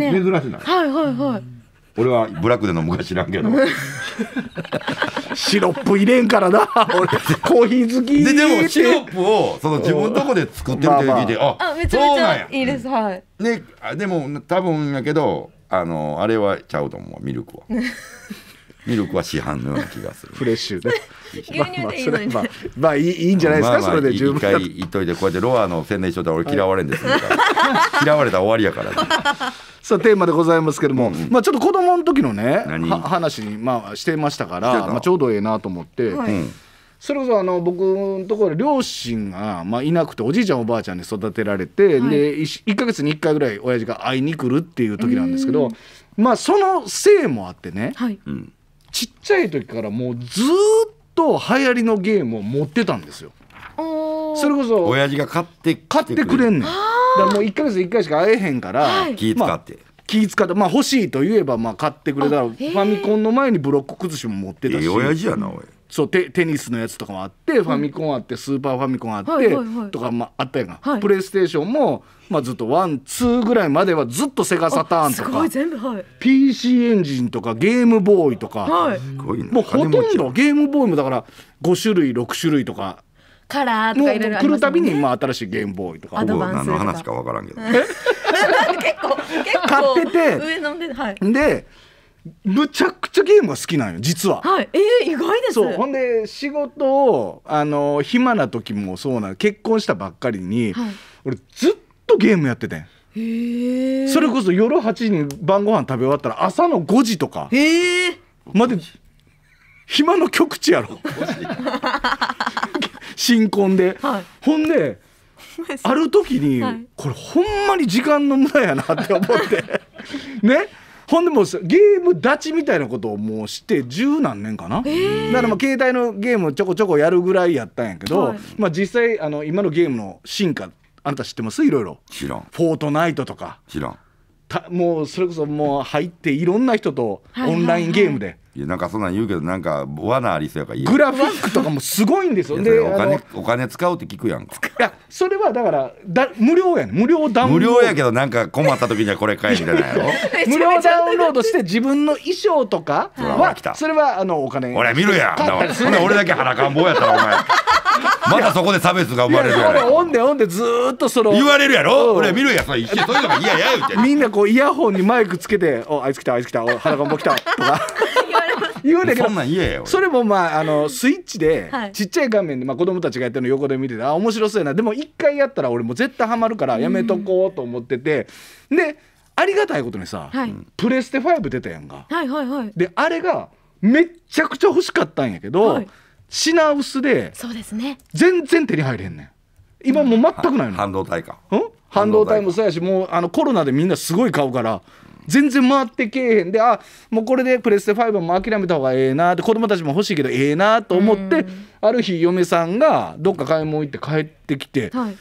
いなはいはいはい俺はブラックで飲むか知らんけど シロップ入れんからな俺コーヒー好きででもシロップをその自分のとこで作ってるって聞いて、まあ、まあ、あめちゃめちゃいいですはいねでも多分やけどあのあれはちゃうと思うミルクは ミルクは市販のような気がする、フレッシュ で。まあまあそれまあ、まあいい、いいんじゃないですか、まあまあ、それで十分一回言っといてこうやってロアの宣伝しとたら俺嫌われんですはい、嫌われたら終わりやから、ね、さあテーマでございますけども、うん、まあ、ちょっと子供の時のね話に、まあ、してましたからまあ、ちょうどええなと思って。はいそれこそあの僕のところ両親が、まあ、いなくておじいちゃんおばあちゃんに育てられて、はい、で 1, 1ヶ月に1回ぐらい親父が会いに来るっていう時なんですけど、まあそのせいもあってね、はい、ちっちゃい時からもうずっと流行りのゲームを持ってたんですよ。それこそ親父が買って買ってくれんねんだからもう1か月1回しか会えへんから、はい、気使って、気使ってまあ欲しいと言えばまあ買ってくれたらファミコンの前にブロック崩しも持ってたし親父やなおいそうテテニスのやつとかもあって、ファミコンあってスーパーファミコンあって、とか、まあ、あったやんか、はい、プレイステーションも、まあ、ずっとワンツーぐらいまではずっとセガサターンとか全部、はい、PC エンジンとかゲームボーイとか、はい、もうほとんどゲームボーイもだから5種類6種類とか。カラーとかいろいろ来るたびに、まあ、新しいゲームボーイとか僕、ドとか何の話か分からんけど、結構結構買ってて上で,、はい、でむちゃくちゃゲームは好きなんよ実は。はい、えー、意外ですそうほんで仕事をあの暇な時もそうな結婚したばっかりに、はい、俺ずっとゲームやっててん。それこそ夜8時に晩ご飯食べ終わったら朝の5時とかまで暇の極地やろ 新婚で、はい、ほんである時に、はい、これほんまに時間の無駄やなって思って ねほんでもうゲーム立ちみたいなことをもうして十何年かな、えー、だからまあ携帯のゲームをちょこちょこやるぐらいやったんやけど、はい、まあ実際あの今のゲームの進化あなた知ってますいろいろ知らんフォートナイトとか知らんもうそれこそもう入っていろんな人とオンラインゲームで。いやなんかそんなん言うけどなんか罠ありそうやからグラフィックとかもすごいんですよでお金お金使うって聞くやんかいやそれはだからだ無料やね無料ダウンロード無料やけどなんか困った時にはこれ返してないやろ 無料ダウンロードして自分の衣装とかはそれはあのお金俺見るやん俺だけかん坊やったらお前またそこで差別が生まれるやろオンでおんでずっとその言われるやろ俺見るやそれ一緒そういうのが嫌や言うてみんなこうイヤホンにマイクつけて「おあいつ来たあいつ来たお腹も 来た」とか言うねんけどそんなん言えよそれもまああのスイッチで、ちっちゃい画面で、まあ、子供たちがやってるの横で見ててあ面白そうやなでも一回やったら俺も絶対ハマるからやめとこうと思ってて、でありがたいことにさ、はい、プレステ5出たやんか、はいはいはい、であれがめっちゃくちゃ欲しかったんやけど、はい品薄でそうですね全然手に入れへんねん今もう全くないの半導体か半導体もそうやしもうあのコロナでみんなすごい買うから全然回ってけえへんであもうこれでプレステ5も諦めた方がええなって子供たちも欲しいけどええなと思ってある日嫁さんがどっか買い物行って帰ってきて、はい、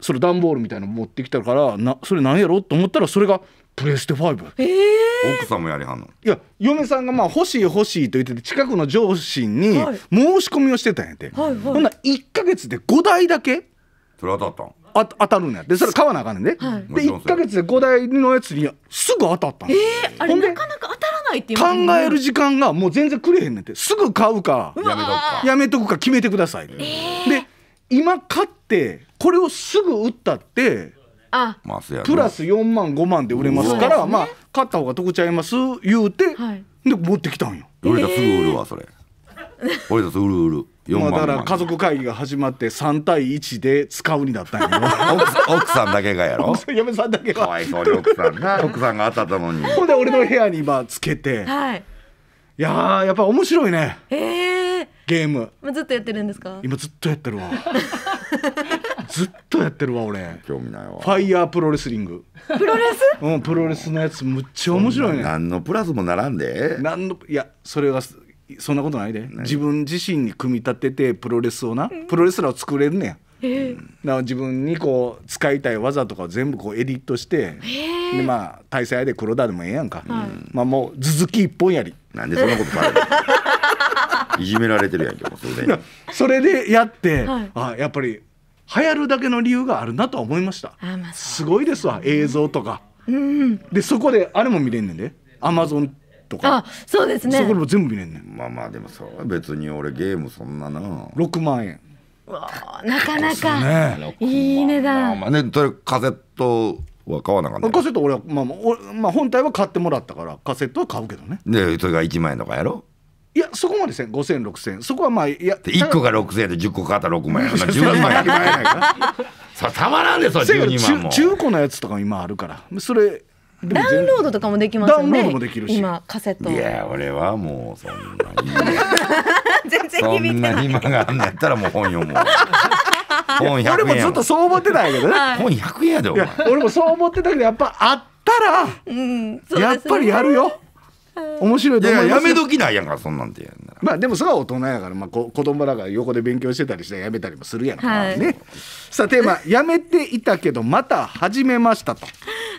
それ段ボールみたいなの持ってきたからなそれなんやろと思ったらそれがプレステ5、えー、奥さんもやりはんのいや嫁さんがまあ欲しい欲しいと言ってて近くの上司に申し込みをしてたんやて、はいはいはい、ほんなら1か月で5台だけそれ当たったんあ当たるんやでそれ買わなあかんねんで,、はい、で1か月で5台のやつにすぐ当たったんえー、あれなかなか当たらないっていう考える時間がもう全然くれへんねんてすぐ買うかやめとくか決めてください、えー、で今買ってこれをすぐ売ったってあプラス4万5万で売れますから、まあ買った方が得ちゃいます言うて、はい、で持ってきたんよ俺たすぐ売るわそれ俺たすぐ売る売るまあ、だから家族会議が始まって3対1で使うになったんよ 奥さんだけがやろ嫁さんだけがかわいそうに奥さんが 奥さんが当たったのにほんで俺の部屋に今つけて、はい、いややっぱ面白いねえー、ゲームずっとやってるんですか今ずっとやってるわ ずっとやってるわ俺興味ないわファイヤープロレスリングプロレスうんプロレスのやつむっちゃ面白いね何のプラスもならんで何のいやそれがそんなことないで、自分自身に組み立ててプロレスをな、プロレスラーを作れるねや、えー、だから自分にこう使いたい技とかを全部こうエディットして、でまあ対戦相手黒田でもええやんか、うん、まあもう続き一本やりなんでそんなことばれる いじめられてるやんけそれでそれでやって、はい、あやっぱり流行るだけの理由があるなとは思いました、すごいですわ映像とか、うん、でそこであれも見れんねんでアマゾンとかそうですねそこも全部見れんねんまあまあでもう別に俺ゲームそんなな6万円わなかなか、ね、いい値段まあねそれカセットは買わなかったカセット俺は、まあ、まあ本体は買ってもらったからカセットは買うけどねでそれが1万円とかやろいや、そこまでせん、五千六千、そこはまあ、やって。一個が六千円で十個買ったら万円十な、万円さたまらんで、それ、12万中。古のやつとかも今あるから、それ、ダウンロードとかもできますよね。ダウンロードもできるし。今カセット。いや俺はもうそんなに。全然響いてそんな暇があんのやったらもう本読もう。本100俺もずっとそう思ってたんやけどね。はい、本百円やで俺もそう思ってたけどやっぱあったら、うんね、やっぱりやるよ。面白いと思いますいややめ時なんやんかそんなんてまあでもそれは大人やから、まあ、こ子供らが横で勉強してたりしてやめたりもするやんか、はい、ねさあテーマ「やめていたけどまた始めました」と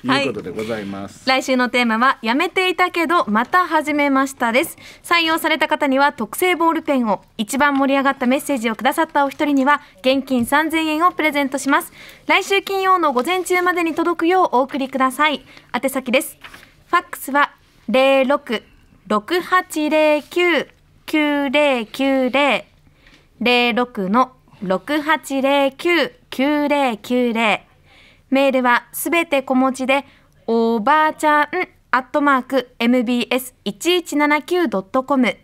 いうことでございます、はい、来週のテーマは「やめていたけどまた始めました」です採用された方には特製ボールペンを一番盛り上がったメッセージをくださったお一人には現金3000円をプレゼントします来週金曜の午前中までに届くようお送りください宛先ですファックスは零六六八零九九零九零零六の六八零九九零九零メールはすべて小文字でおばあちゃんアットマーク mbs 一一七九ドットコム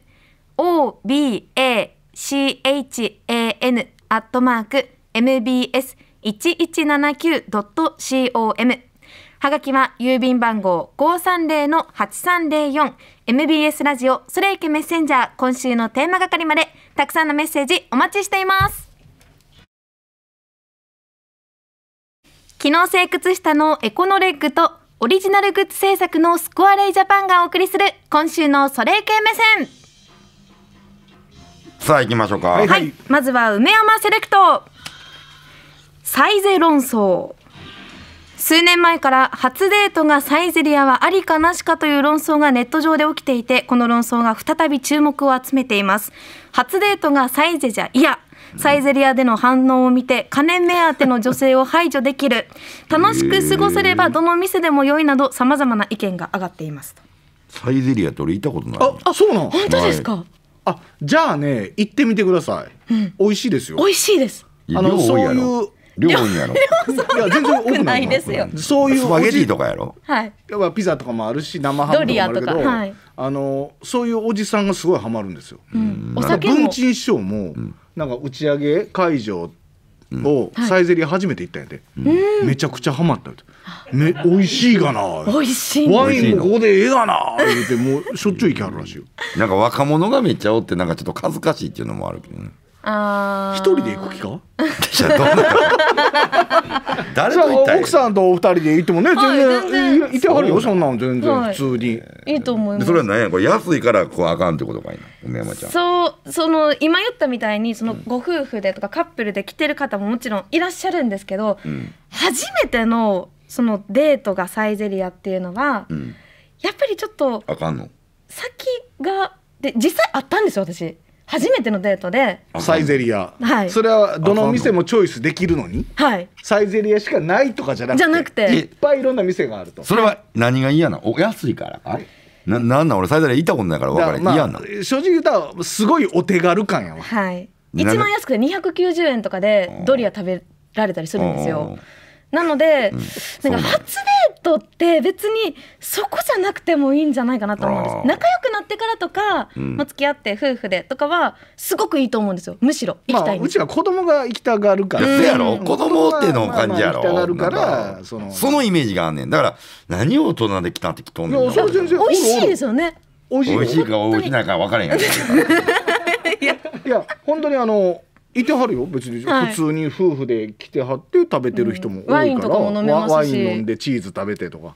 o b a c h a n アットマーク mbs 一一七九ドット c o m はがきは郵便番号530-8304 MBS ラジオそれいけメッセンジャー今週のテーマ係までたくさんのメッセージお待ちしています機能性靴下のエコノレッグとオリジナルグッズ制作のスコアレイジャパンがお送りする今週のそれいけ目線さあ行きましょうかはい、はい、まずは梅山セレクトサイゼ論争数年前から初デートがサイゼリアはありかなしかという論争がネット上で起きていてこの論争が再び注目を集めています初デートがサイゼじゃいやサイゼリアでの反応を見て金目当ての女性を排除できる楽しく過ごせればどの店でも良いなどさまざまな意見が上がっていますサイゼリアって俺行ったことないああそうなん本当ですか、はい、あじゃあね行ってみてください、うん、美味しいですよ美味しいですあのそういう両方やろ。いや全然多くないですよ。そういうスパゲティとかやろ。はい。やっぱピザとかもあるし生ハムとかもあるけど、はい、あのそういうおじさんがすごいハマるんですよ。うん、お酒も。文鎮師匠も、うん、なんか打ち上げ会場をサイゼリア初めて行ったんやで、うん、めちゃくちゃハマっため美味しいがな美味しいワインもここでええがな言うてもうしょっちゅう行きはるらしいよなんか若者がめっちゃおってなんかちょっと恥ずかしいっていうのもあるけどね一人で行く気か 誰と奥さんとお二人でいてもね、全然いてはるよ、そんなん全然普通に。いいと思います。それは何や、これ安いからこうあかんってことかいな、そう、その今言ったみたいにそのご夫婦でとかカップルで来てる方ももちろんいらっしゃるんですけど、初めてのそのデートがサイゼリアっていうのは、やっぱりちょっとあかんの。先がで実際あったんですよ私。初めてのデートでサイゼリア、はい、それはどの店もチョイスできるのに、はい、サイゼリアしかないとかじゃなくてじゃなくていっぱいいろんな店があるとそれは何が嫌なお安いからか、ななんなん俺サイゼリア行ったことないから分かれ、まあ、嫌な正直言うとすごいお手軽感やわはい一番安くて290円とかでドリア食べられたりするんですよ、なので、うん、なんか初デートって別にそこじゃなくてもいいんじゃないかなと思うんです仲良くなってからとか、うん、付き合って夫婦でとかはすごくいいと思うんですよむしろ行きたい、まあ、うちは子供が行きたがるからせやろ子供っての感じやろ、まあまあ、行きたがるからそのそのイメージがあんねんだから何を大人で来たってきとんねん美味しいですよね美味しいか美味しいか分からへんやん いやいや本当にあのいてはるよ別に、はい、普通に夫婦で来てはって食べてる人も多いから、うん、ワインとかも飲めますワイン飲んでチーズ食べてとか。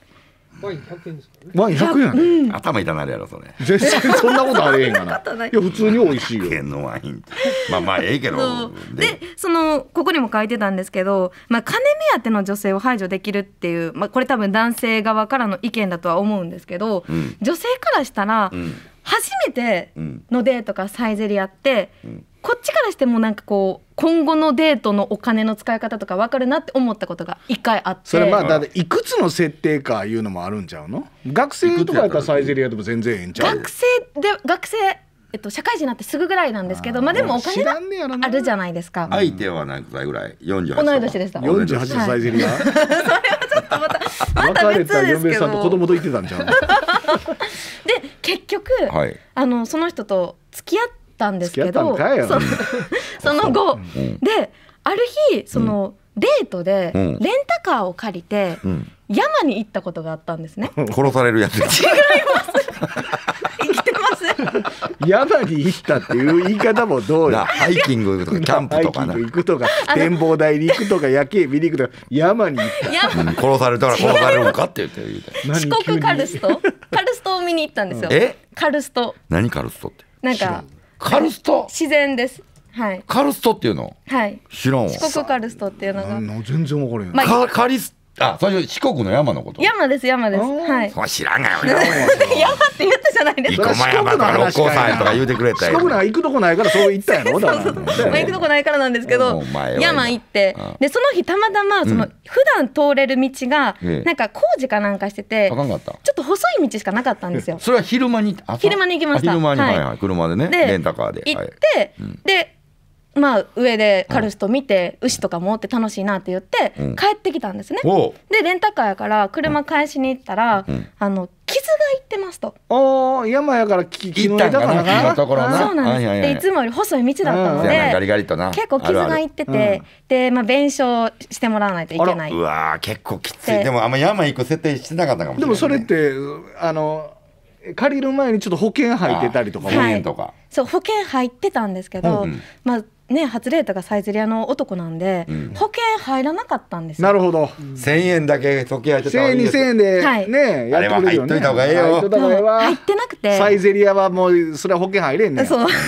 ワイン100円ですか、ね、ワイン1円、うん、頭痛なるやろそれ絶対そんなことあれへんがないや普通に美味しいよ1のワインまあまあええけど でそのここにも書いてたんですけど、まあ、金目当ての女性を排除できるっていう、まあ、これ多分男性側からの意見だとは思うんですけど、うん、女性からしたら、うん初めてのデートかサイゼリヤって、うん、こっちからしてもなんかこう今後のデートのお金の使い方とか分かるなって思ったことが一回あってそれまあだっていくつの設定かいうのもあるんちゃうの学生とかやったらサイゼリヤでも全然ええんちゃう学生で学生えっと、社会人になってすぐぐらいなんですけどまあでもお金があるじゃないですか相手は何歳ぐらい48同い年でした48のサイゼリア、はいとまたまた別ですけど子供と行ってたんじゃん で結局、はい、あのその人と付き合ったんですけど その後、うん、である日その、うん、デートで、レンタカーを借りて、山に行ったことがあったんですね 殺されるやつ違います山に行ったっていう言い方もどうよ。ハイキングとかキャンプとかな。行くとか、展望台に行くとか、夜景見に行くとか、山に行った。うん、殺されたら殺されるんかって言って言四国カルストカルストを見に行ったんですよ。えカルスト。何カルストって。なんか、カルスト自然です。はい、カルストっていうの、はい、知らんわ四国カルストっていうのが全然分からへん、まあ、カリスあ、最初四国の山のこと。山です山です。はい。そう知らんがよ。山って言ったじゃないですか。国の山六甲山とか言うてくれたよ。四国な行くとこないからそう言ったやろ。そうそうそう。行くとこないからなんですけど、山行ってでその日たまたまその普段通れる道がなんか工事かなんかしてて、ちょっと細い道しかなかったんですよ。それは昼間に昼間に行きました。昼間にはいはい車でねレンタカーで行ってで。まあ、上でカルスト見て、牛とかもって楽しいなって言って、帰ってきたんですね、うん、でレンタカーやから車返しに行ったら、うん、あの傷がいってますとおあ、山やから木木い枝からなそうなんです、でいつもより細い道だったので、ガリガリとな結構傷がいっててで、まあ、弁償してもらわないといけないうわ結構きついでもあんま山行く設定してなかったかもしれない、でもそれってあの借りる前にちょっと保険入ってたりとか保険とか、そう保険入ってたんですけど、まあね、初デートがサイゼリアの男なんで、うん、保険入らなかったんですなるほど、うん、1000円だけ時計当てた1000円2000円で、はい、ねやってくれるよね入っといた方がええよ入ってなくてサイゼリアはもうそれは保険入れんねそう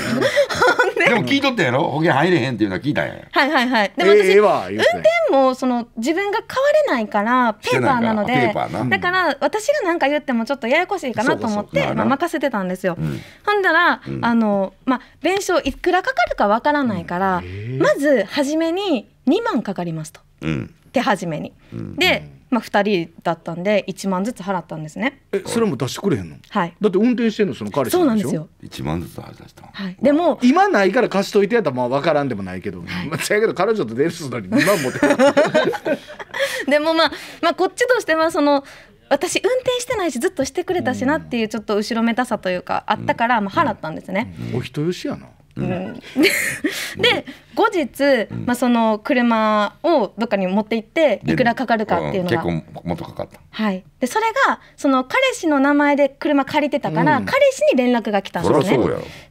でも聞いとったやろ保険入れへんっていうのは聞いたんやはいはいはいでも私、えー、運転もその自分が変われないからペーパーなのでだから私が何か言ってもちょっとややこしいかなと思って任せてたんですよ、うん、ほんだら、うん、あのまあ弁償いくらかかるかわからないからまず初めに2万かかりますと、うん、手始めに、うん、で、まあ、2人だったんで1万ずつ払ったんですねえそれも出してくれへんの、はい、だって運転してんのその彼氏そうなんですよ1万ずつ払った、はい、でも今ないから貸しといてやったらまあ分からんでもないけど、はい、まあ、せやけど彼女と出るするのに2万持って でもまあ、まあ、こっちとしてはその私運転してないしずっとしてくれたしなっていうちょっと後ろめたさというかあったから、まあ、払ったんですね、うんうん、お人よしやな で後日、まあ、その車をどっかに持って行っていくらかかるかっていうのが、結構もっとかかったはいでそれがその彼氏の名前で車借りてたから、彼氏に連絡が来たんですね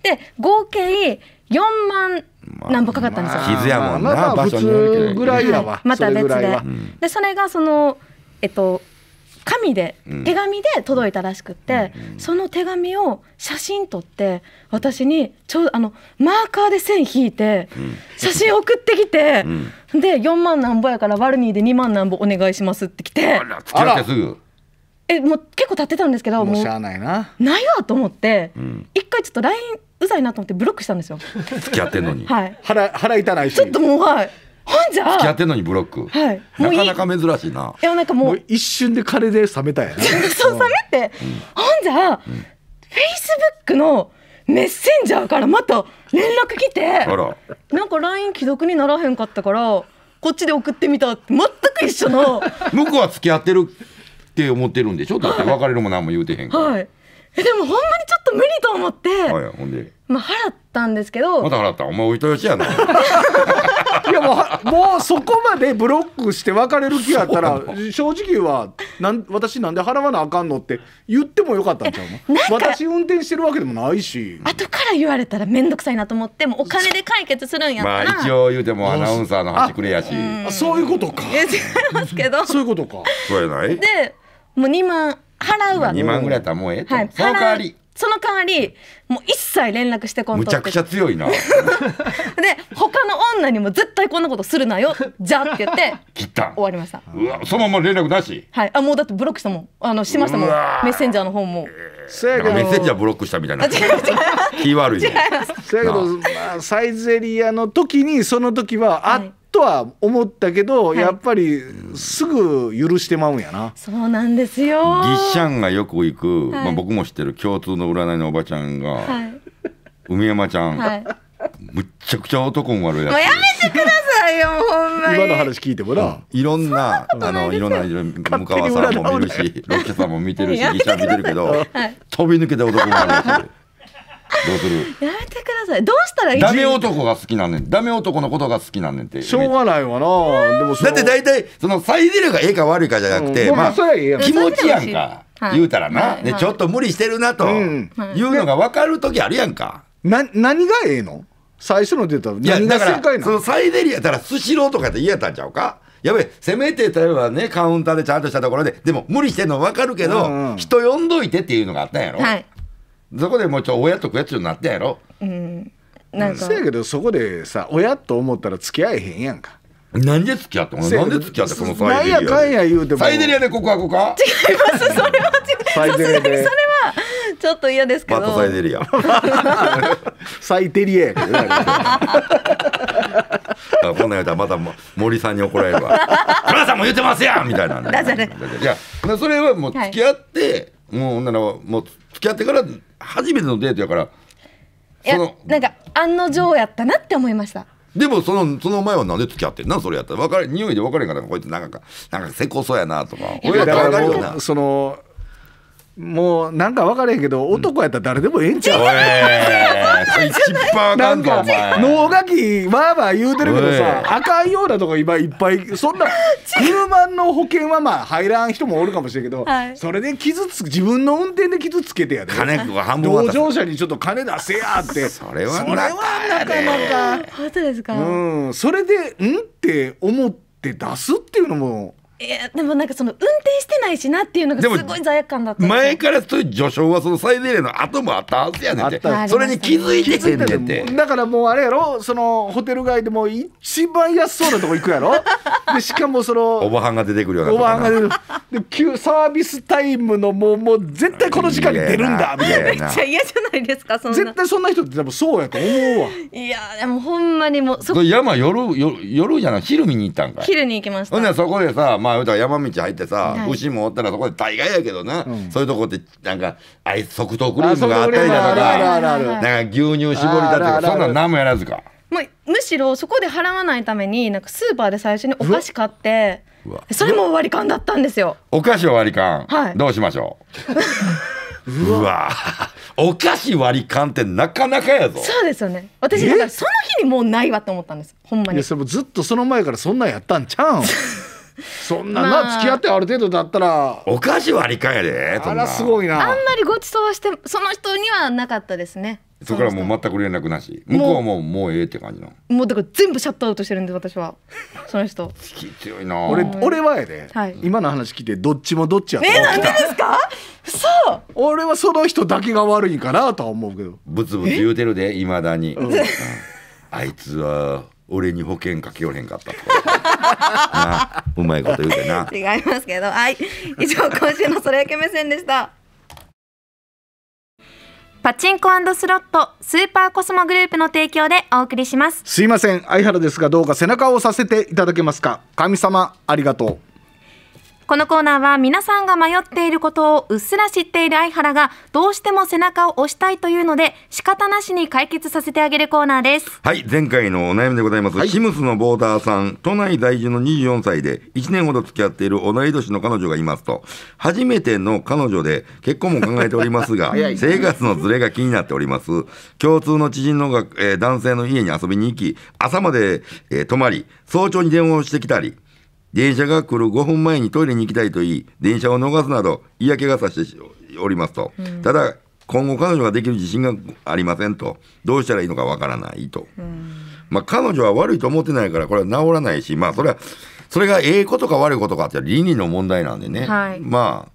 で合計4万何ぼかかったんですよ、傷やもんな、まあ、まあ、ぐらいやわ、また別で、でそれがそのえっと紙で、手紙で届いたらしくて、その手紙を写真撮って私にちょあのマーカーで線引いて、写真送ってきて、で4万なんぼやからルニーで2万なんぼお願いしますって来てあらすぐえもう結構経ってたんですけどもうしゃあないなないわと思って、一回ちょっと LINE うざいなと思ってブロックしたんですよ 付き合ってんのにはいいたないしちょっともうはいほんじゃ付き合ってんのにブロック、はい、なかなか珍しいないやなんかもう一瞬で彼で冷めたやな そう冷めて、ん、ほんじゃ、フェイスブックのメッセンジャーからまた連絡来てあらなんか LINE 既読にならへんかったからこっちで送ってみたって全く一緒の 向こうは付き合ってるって思ってるんでしょだって別れるも何も言うてへんから、はい、えでもほんまにちょっと無理と思って、はい、ほんでまあ払ったんですけどまた払ったお前お人よしやな いやもうもうそこまでブロックして別れる気やったら 正直はなん私なんで払わなあかんのって言ってもよかったんちゃうの 私運転してるわけでもないし後から言われたら面倒くさいなと思ってもお金で解決するんやったらまあ一応言うてもアナウンサーの端くれやしそういうことか違いますけどそういうことかそうやないでもう2万払うわ2万ぐらいやったらもうええと、はい、その代わりその代わりもう一切連絡してこんむちゃくちゃ強いな で他の女にも絶対こんなことするなよじゃって言って切った終わりましたうわそのまま連絡なしはいあもうだってブロックしたもんあのしましたもんメッセンジャーの方もせやなけかメッセンジャーブロックしたみたいな違違うう気悪いねせやけどまあサイゼリアの時にその時はあっとは思ったけど、はい、やっぱりすぐ許してまうんやなそうなんですよギシャンがよく行く、はい、まあ、僕も知ってる共通の占いのおばちゃんが、はい、海山ちゃん、むっちゃくちゃ男も悪いやつもうやめてくださいよほんまに今の話聞いてもな、うん、いろんなあのいろんな向川さんも見るしロッケさんも見てるしギシャン見てるけど、飛び抜けて男も悪いやつどうするやめてくださいどうしたらいいダメ男が好きなんねんダメ男のことが好きなんねんってしょうがないわなでもだって大体その最出るがええか悪いかじゃなくて、まあ、気持ちやんか言うたらな、ね、ちょっと無理してるなと、いうのが分かる時あるやんか、な何がええの最初の出た何が正解なのそのサイデリやったらスシローとかで言えたんちゃうかやべえ、せめて例えばね、カウンターでちゃんとしたところで、でも無理してんの分かるけど、人呼んどいてっていうのがあったんやろ。はいそこでもうちょ親と子やつになったやろうんなんかやけどそこでさ親と思ったら付き合えへんやんかなんで付き合ったのなんで付き合ったこのサイリアなんやかんや言うても。サイデリアでここここか違います、それは違う。さすがにそれは、ちょっと嫌ですけど。サイデリア。サイデリアやけどこんなんつはたらまた森さんに怒られるわ。母さんも言ってますやんみたいないや、それはもう付き合って、はい、もうなら、もう付き合ってから初めてのデートやからいやなんか案の定やったなって思いましたでもそのその前はなで付き合ってんなそれやったら別れ匂いでかれんからこってなんかなんかせこそうやなとか親がら分かるよなそのもうなんか分からへんけど男やったら誰でもええんちゃう、一番なんか脳ガキバあバあ言うてるけどさあかんようなとこ今いっぱいそんな車 の保険はまあ入らん人もおるかもしれんけど、はい、それで傷つく自分の運転で傷つけてやで金半分同乗者にちょっと金出せやってそれはなかなか本当ですかうんそれでんって思って出すっていうのもいやでもなんかその運転してないしなっていうのがすごい罪悪感だった前からそういう序章はその最低限の後もあったはずやねんてそれに気づいてきてんてだからもうあれやろそのホテル街でも一番安そうなとこ行くやろ でしかもそのおばはんが出てくるようなおばはんが出てくるサービスタイムのもうもう絶対この時間に出るんだみたいなめっちゃ嫌じゃないですかそんな絶対そんな人って多分そうやと思うわいやでもほんまにもうそ山夜夜夜じゃない昼見に行ったんか昼に行きましたほんでそこでさまあ、山道入ってさ、はい、牛もおったらそこで大概やけどな、うん、そういうとこってなんかあい即答クリームがあったりだとかなんか牛乳絞りだとかそんな何もやらずかもうむしろそこで払わないためになんかスーパーで最初にお菓子買ってそれも割り勘だったんですよお菓子割り勘、はい、どうしましょううわお菓子割り勘ってなかなかやぞそうですよね私だからその日にもうないわって思ったんですほんまにいやそれもずっとその前からそんなんやったんちゃうん そんなな、まあ、付き合ってある程度だったらお菓子割りかやでそあらすごいなあんまりごちそうしてその人にはなかったですねそこからもう全く連絡なし向こうはもうもうええって感じのもうだから全部シャットアウトしてるんで私はその人強いな俺俺はやで、はい、今の話聞いてどっちもどっちやったえなんでですかそう俺はその人だけが悪いんかなとは思うけどブツブツ言うてるでいまだに、うん、あいつは俺に保険かけよれへんかったとかうまいこと言うてな 違いますけどはい以上今週のそれだけ目線でしたパチンコスロットスーパーコスモグループの提供でお送りしますすいません相原ですがどうか背中をさせていただけますか神様ありがとうこのコーナーは皆さんが迷っていることをうっすら知っている相原がどうしても背中を押したいというので仕方なしに解決させてあげるコーナーですはい前回のお悩みでございます、はい、シムスのボーダーさん都内在住の24歳で1年ほど付き合っている同い年の彼女がいますと初めての彼女で結婚も考えておりますが 生活のズレが気になっております共通の知人のえー、男性の家に遊びに行き朝まで、えー、泊まり早朝に電話をしてきたり電車が来る5分前にトイレに行きたいと言い、電車を逃すなど嫌気がさしておりますと、うん、ただ、今後彼女ができる自信がありませんと、どうしたらいいのかわからないと、うん、まあ、彼女は悪いと思ってないから、これは治らないし、まあ、それは、それがええことか悪いことかって倫理の問題なんでね、はい、ま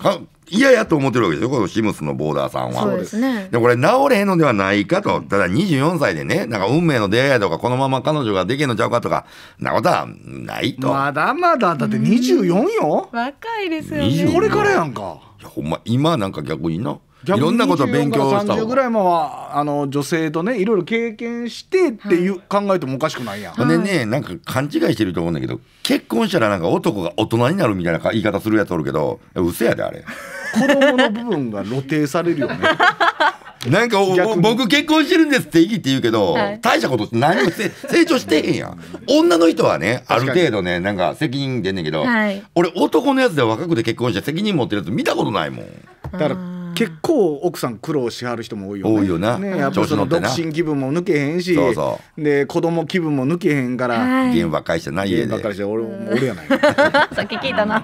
あ、嫌やと思ってるわけですよ、このシムスのボーダーさんは。そうですね。で、これ治れへんのではないかと。ただ24歳でね、なんか運命の出会いとか、このまま彼女ができんのちゃうかとか、なことはないと。まだまだ、だって24よ。若いですよね。これからやんか。いや、ほんま、今なんか逆にな。いろんなこと勉強した方ぐらいもあの女性とねいろいろ経験してっていう、はい、考えてもおかしくないやん。でねなんか勘違いしてると思うんだけど結婚したらなんか男が大人になるみたいな言い方するやつおるけどうせやであれ。子供の部分が露呈されるよね なんか僕結婚してるんですって言って言うけど、はい、大したことって何も 成長してへんやん女の人はねある程度ねなんか責任出んねんけど、はい、俺男のやつで若くて結婚して責任持ってるやつ見たことないもんだから結構奥さん苦労しはる人も多いよね多いよな、ね、やっぱその独身気分も抜けへんしそうそうで子供気分も抜けへんから現場返してない家で現場返して俺俺やない さっき聞いたな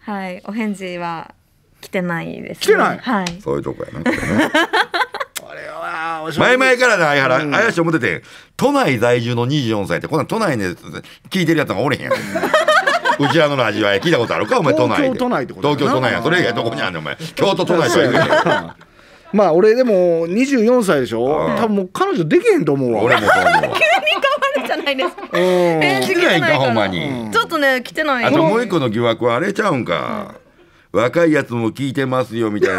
はいお返事は来てないです、ね、来てない、はい、そういうとこやな、ね、前々からね相原、怪しい思ってて都内在住の24歳ってこんな都内で聞いてるやつがおれへん うちらのラジオ聞いたことあるかお前都内東京都内ってこと東京都内やそれ以外どこにあんねんお前京都都内とは言まあ俺でも24歳でしょ、う多分もう彼女できへんと思うわ俺もそう思う急に変わるじゃないですか返事来てないかほんまに、ちょっとね来てないあのもう一個の疑惑はあれちゃうんか、若いやつも聞いてますよみたい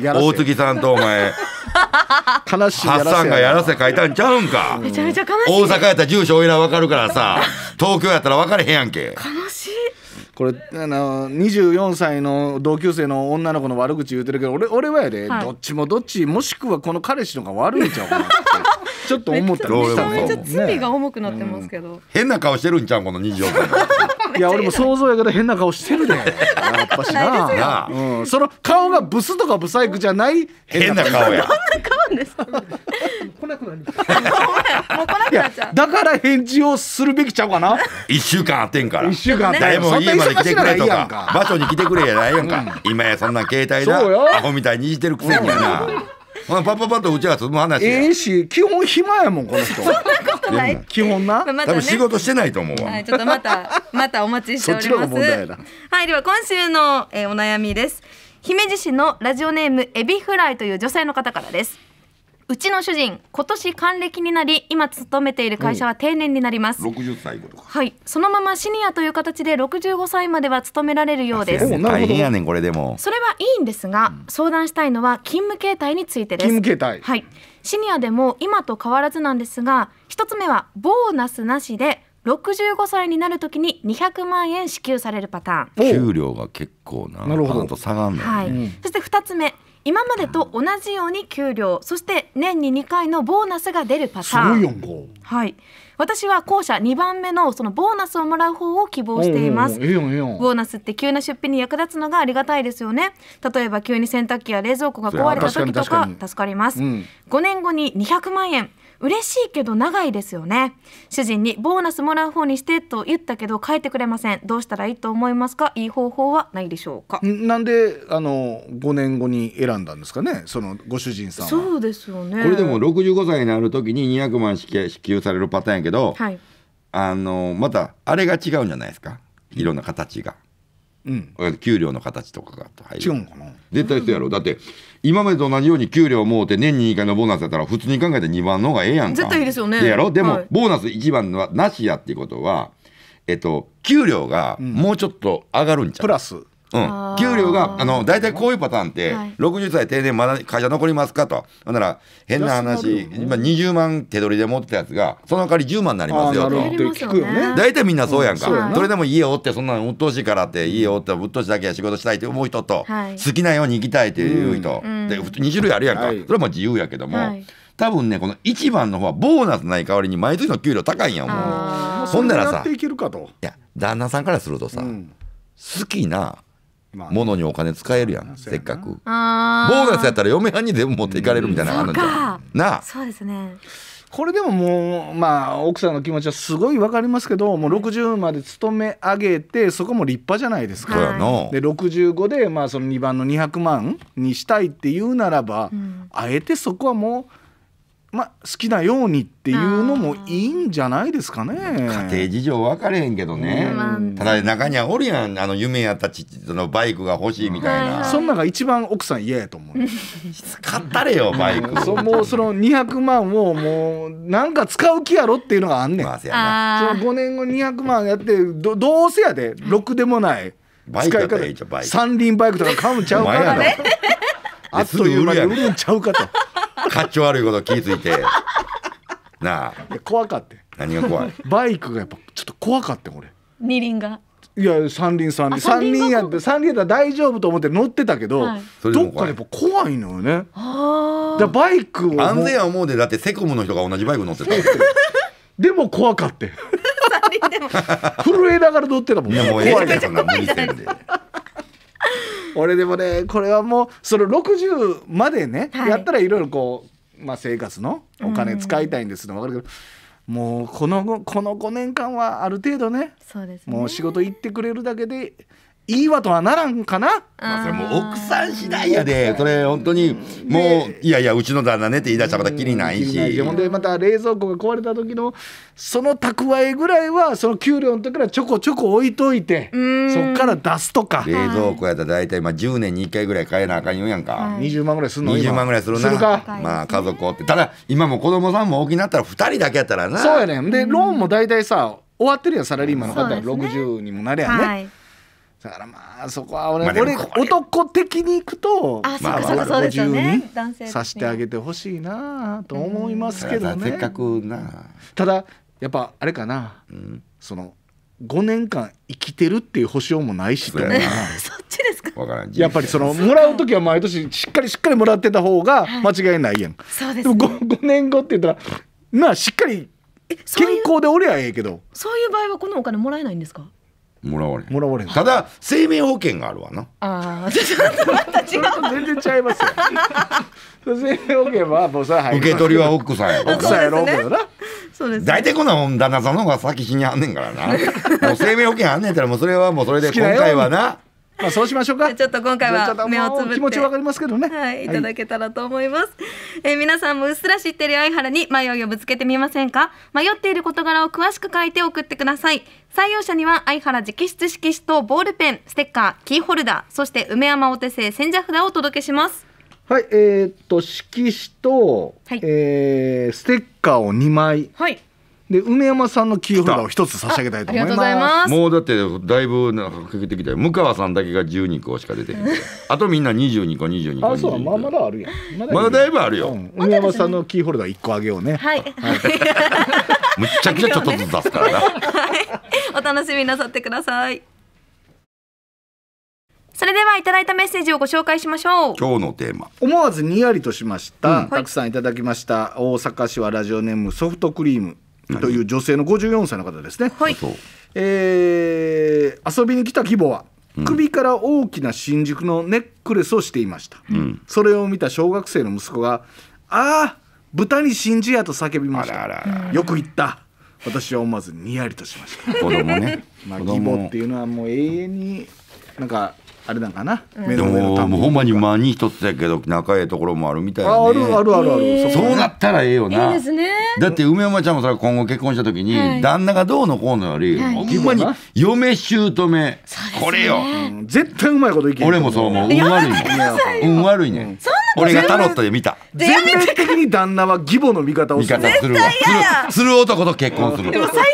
な 大月さんとお前悲しいハッサンがやらせ書いたんちゃうんかめちゃめちゃ悲しい大阪やったら住所おいら分かるからさ東京やったら分かれへんやんけ悲しいこれあの24歳の同級生の女の子の悪口言うてるけど俺俺はやで、はい、どっちもどっちもしくはこの彼氏のが悪いんちゃうかなってちょっと思っためちゃめっちゃ罪が重くなってますけど、うん、変な顔してるんちゃうこの24歳いや俺も想像やから変な顔してるでやっぱしな、うん、その顔がブスとかブサイクじゃない変な顔やどんな顔です来なくなりだから返事をするべきちゃうかな1週間あってんから1週間あって誰も家まで来てくれとか場所に来てくれやないやんか、うん、今やそんな携帯だアホみたいにいじてるくせにやなパパパッと打ち合わせの話ええし基本暇やもんこの人そんなことない基本な、ま、多分仕事してないと思うわ、はい、ちょっとまたまたお待ちしておりますはいでは今週の、えー、お悩みです姫路市のラジオネームエビフライという女性の方からですうちの主人今年還暦になり今勤めている会社は定年になります、うん、60歳頃はいそのままシニアという形で65歳までは勤められるようです大変やねんこれでもそれはいいんですが、相談したいのは勤務形態についてです勤務形態はいシニアでも今と変わらずなんですが一つ目はボーナスなしで65歳になるときに200万円支給されるパターン給料が結構ななるほど下がんない、ね、はい、そして二つ目今までと同じように給料そして年に2回のボーナスが出るパターンはい私は後者2番目のそのボーナスをもらう方を希望していますボーナスって急な出費に役立つのがありがたいですよね例えば急に洗濯機や冷蔵庫が壊れた時とか助かります、うん、5年後に200万円嬉しいけど長いですよね主人にボーナスもらう方にしてと言ったけど書いてくれませんどうしたらいいと思いますかいい方法はないでしょうかなんであの5年後に選んだんですかねそのご主人さんそうですよねこれでも65歳になる時に200万支給されるパターンやけど、はい、あのまたあれが違うんじゃないですかいろんな形が。うん、給料の形とかが入る違うかな絶対そうやろだって今までと同じように給料もうて年に2回のボーナスだったら普通に考えて2番の方がええやんか絶対いいですよねでやろでも、はい、ボーナス1番はなしやっていうことはえっと給料がもうちょっと上がるんちゃう、うん、プラスうん、給料があの大体こういうパターンって、60歳定年まだ会社残りますかとほんなら変な話今20万手取りで持ってたやつがその代わり10万になりますよと大体、みんなそうやんか、それでも家おってそんなの鬱陶しいからって家おって鬱陶しいだけや仕事したいと思う人と、好きなように生きたいっていう人、で2種類あるやんか、それも自由やけども、多分ねこの1番の方はボーナスない代わりに毎月の給料高いんやもうほんならさいや旦那さんからするとさ、好きな物にお金使えるやん、せっかくボーナスやったら嫁はんに全部持っていかれるみたいなのあるんじゃんなあそうですねこれでももうまあ奥さんの気持ちはすごい分かりますけどもう60まで勤め上げてそこも立派じゃないですか、はい、で65でまあその2番の200万にしたいっていうならば、うん、あえてそこはもうまあ、好きなようにっていうのもいいんじゃないですかね家庭事情分かれへんけどね、ただ中にはおるやんあの夢やった父そのバイクが欲しいみたいな、んはいはい、そんなが一番奥さん嫌やと思う買ったれよバイクそもうその200万をもうなんか使う気やろっていうのがあんねん、まあ、その5年後200万やってどどうせやでろくでもない使い方三輪バイクとか買うんちゃうかな、あっという間に売るんちゃうかと。かっちょ悪いこと気づいて。なあ。怖かって。何が怖い バイクがやっぱちょっと怖かって俺。二輪がいや三輪三輪三輪やって三輪やったら大丈夫と思って乗ってたけど、はいどっかでやっぱ怖いのよね。ああバイクを安全や思うで、だってセコムの人が同じバイク乗ってた。でも怖かって。震えながら乗ってたもん。いやもうええって、んな無理せんで。俺でもねこれはもうその60までね、はい、やったらいろいろこう、まあ、生活のお金使いたいんですの分かるけど。もうこのこの5年間はある程度ね、ね、もう仕事行ってくれるだけでいいわとはならんかな。まあ、それもう奥さん次第やで、それ本当に、もう、いやいや、うちの旦那ねって言い出したらまたきりないし。ほん、で、また冷蔵庫が壊れた時の、その蓄えぐらいは、その給料の時からちょこちょこ置いといて、そっから出すとか。冷蔵庫やったら大体、まあ10年に1回ぐらい買えなあかんよやんか。はい、20万ぐらいするの今 ?20 万ぐらいするな。るまあ家族をって。ただ、今も子供さんも大きになったら2人だけやったらな。そうやねん。で、ローンも大体さ、終わってるやん、サラリーマンの方は、ね、60にもなれやね。はいだからまあそこは俺,、まあ、俺男的にいくとあ、まあ、そうかそうですよね男性さしてあげてほしいなと思いますけどね。せっかくなただやっぱあれかな、うん、その5年間生きてるっていう保証もないし そっちですかやっぱりそのもらう時は毎年しっかりしっかりもらってた方が間違いないやん、はいでね、でも 5, 5年後って言ったらなあしっかり健康でおりゃええけどそういう場合はこのお金もらえないんですかもらわれもらわれただ生命保険があるわなああちょっとまた違う全然ちゃいますよ生命保険はもうさ受け取りは奥さんやろ奥さんやろうけどなそうです、ね、大体こんなもん旦那さんの方が先死にあんねんからなもう生命保険あんねんったらもうそれはもうそれで今回はなまあそうしましょうか。ちょっと今回は目をつぶって気持ちわかりますけどね。はい、いただけたらと思います。はい、えー、皆さんもうっすら知ってる相原に迷いをぶつけてみませんか。迷っている事柄を詳しく書いて送ってください。採用者には相原直筆色紙とボールペン、ステッカー、キーホルダー、そして梅山お手製千社札をお届けします。はい、えー、っと色紙と、はい、えー、ステッカーを2枚。はい。で梅山さんのキーホルダーを一つ差し上げたいと思いますもうだってだいぶなんかかけてきたよ向川さんだけが12個しか出てへん あとみんな22個22個あそうまあまだあるやんまだ,、だいぶあるよ、うん、梅山さんのキーホルダー一個あげようねはい、はい、むっちゃくちゃちょっとずつ出すからな、はい、お楽しみなさってくださいそれではいただいたメッセージをご紹介しましょう今日のテーマ思わずにやりとしました、うん、たくさんいただきました、はい、大阪市はラジオネームソフトクリームという女性の54歳の方ですね、はい、えー、遊びに来た義母は首から大きな新宿のネックレスをしていました、うん、それを見た小学生の息子が「ああ豚に真珠や」と叫びましたあらららよく言った私は思わずにやりとしました子供ね、まあ、義母っていうのはもう永遠になんかあれなんかな、うん、目の上の田んぼほんまに間に一つだけど仲いいところもあるみたいな、ね、あるあるあるあるそうなったらええよな、えーね、だって梅山ちゃんもさ今後結婚した時に、はい、旦那がどうのこうのより、はい、まに嫁姑、ね、これよ、う絶対うまいこといけ俺もそう思う運悪いね運悪いね俺がタロットで見た全面的に旦那は義母の味方をする味方するする男と結婚するでも最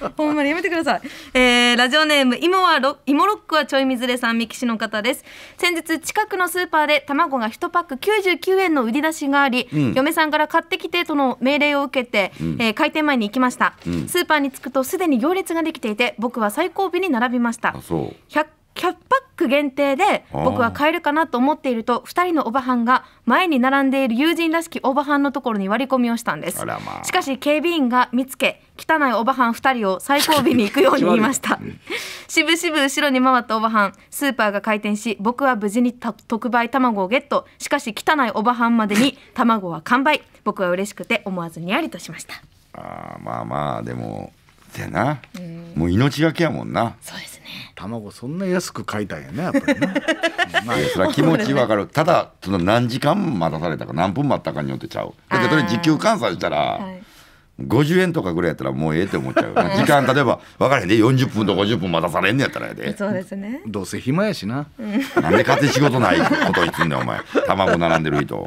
悪ほんまにやめてください、えー、ラジオネーム芋はロ芋ロックはちょい水れさん三木市の方です先日近くのスーパーで卵が1パック99円の売り出しがあり、うん、嫁さんから買ってきてとの命令を受けて、うん、えー、開店前に行きました、うん、スーパーに着くとすでに行列ができていて僕は最後尾に並びました100 1 0パック限定で僕は買えるかなと思っていると2人のおばはんが前に並んでいる友人らしきおばはんのところに割り込みをしたんです、まあ、しかし警備員が見つけ汚いおばはん2人を最後尾に行くように言いましたしぶしぶ後ろに回ったおばはんスーパーが開店し僕は無事に特売卵をゲットしかし汚いおばはんまでに 卵は完売僕は嬉しくて思わずにやりとしましたあまあまあでもてな、うん、もう命がけやもんなそうです卵そんな安く買いたいよねやっぱりねまあ、それは気持ち分かる ただその何時間待たされたか何分待ったかによってちゃうだけどそれ時給換算したら、はい50円とかぐらいやったらもうええって思っちゃう 時間例えば分からへんで、ね、40分と50分待たされんねやったらやでそうですねどうせ暇やしな、うん、なんで勝手仕事ないこと言ってんねんお前卵並んでる人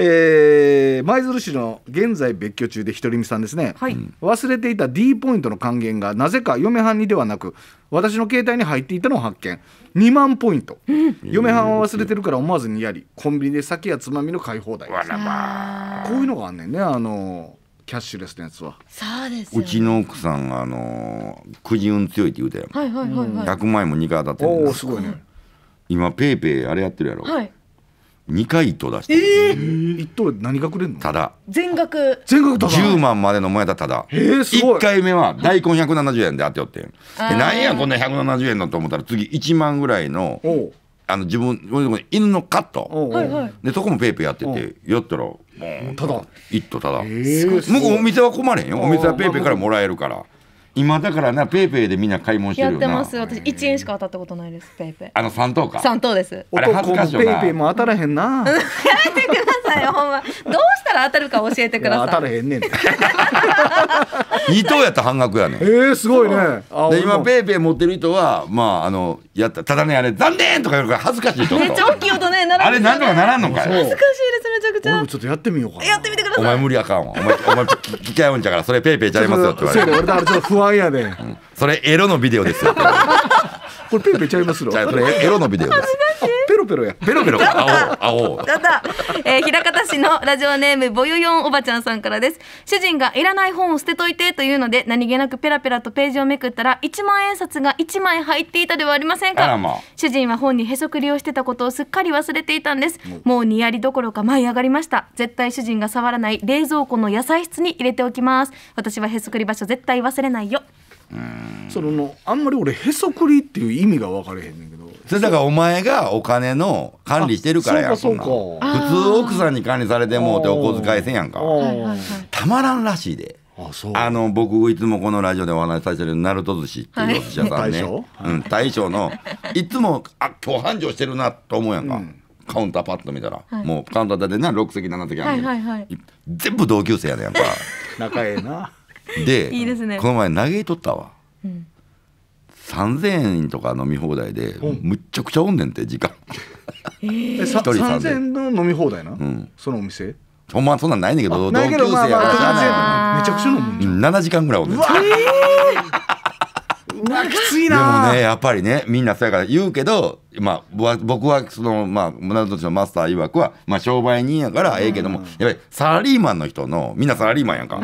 えー、舞鶴市の現在別居中で独り身さんですね、はい、忘れていた D ポイントの還元がなぜか嫁はんにではなく私の携帯に入っていたのを発見2万ポイント、うん、嫁はんは忘れてるから思わずにやりコンビニで酒やつまみの買い放題こういうのがあんねんねあのキャッシュレスのやつはそうです、ね、うちの奥さんがあのくじ運強いって言うたやん、はいはいはいはい、100万円も2回当たってるおすごいね今ペイペイあれやってるやろ、はい二回と出して、えー、一等何がくれんのただ全額全額と。十万までのもやっただ、えー、一回目は大根百七十円で当てよってなんやこんな百七十円のと思ったら次一万ぐらいのあの自分犬のカットでそこもペーペーやっててよったらもうただ一等ただ、えー、向こうお店は困れんよお店はペーペーからもらえるから。今だからなペイペイでみんな買い物してるやってます私一円しか当たったことないですペイペイあの三等か三等ですあれ恥ずかしいペイペイも当たらへんな やめてくださいよほんまどうしたら当たるか教えてください当たらへんねん二等やった半額やねえー、すごいねで今ペイペイ持ってる人はまああのやったただねあれ残念とか言うから恥ずかしいとめっちゃ大きい音ねならあれなんとかならんのか恥ずかしいですめちゃくちゃちょっとやってみようかやってみてくださいお前無理あかんわお前お前機械音ちゃからそれペイペイちゃいますよって言われる俺だからちょっと不安やで、うん、それエロのビデオですよ これペーペーちゃいますの。じゃあこれエロのビデオです。ペロペロや。ペロペロ。あおうあただ、えー、平方市のラジオネームボゆヨンおばちゃんさんからです。主人がいらない本を捨てといてというので何気なくペラペラとページをめくったら一万円札が一枚入っていたではありませんか。まあ、主人は本にへそくりをしてたことをすっかり忘れていたんです。もうにやりどころか舞い上がりました。絶対主人が触らない冷蔵庫の野菜室に入れておきます。私はへそくり場所絶対忘れないよ。そのあんまり俺へそくりっていう意味が分かれへんねんけどそれだからお前がお金の管理してるからやそうかそうか普通奥さんに管理されてもうてお小遣いせんやんかたまらんらしいで。ああの僕いつもこのラジオでお話しさせてる鳴門寿司っていうお寿司屋さんね、大将のいつもあ今日繁盛してるなと思うやんか、うん、カウンターパッと見たら、はい、もうカウンターだってな6席7席あるん、はい全部同級生やねやんか 仲ええなでいいですねこの前投げとったわ、うん、3000円とか飲み放題で、むっちゃくちゃおんねんて時間えー、人3000円の飲み放題な、うん、そのお店ほんまそんなんないねんけど同級生やから、まあまあ、めちゃくちゃ飲むんじゃん7時間ぐらいおんねん、えーなきついなでもねやっぱりねみんなそうやから言うけど、まあ、僕はそのまあ村田のマスター曰くは、まあ、商売人やからええけども、うん、やっぱりサラリーマンの人のみんなサラリーマンやんか、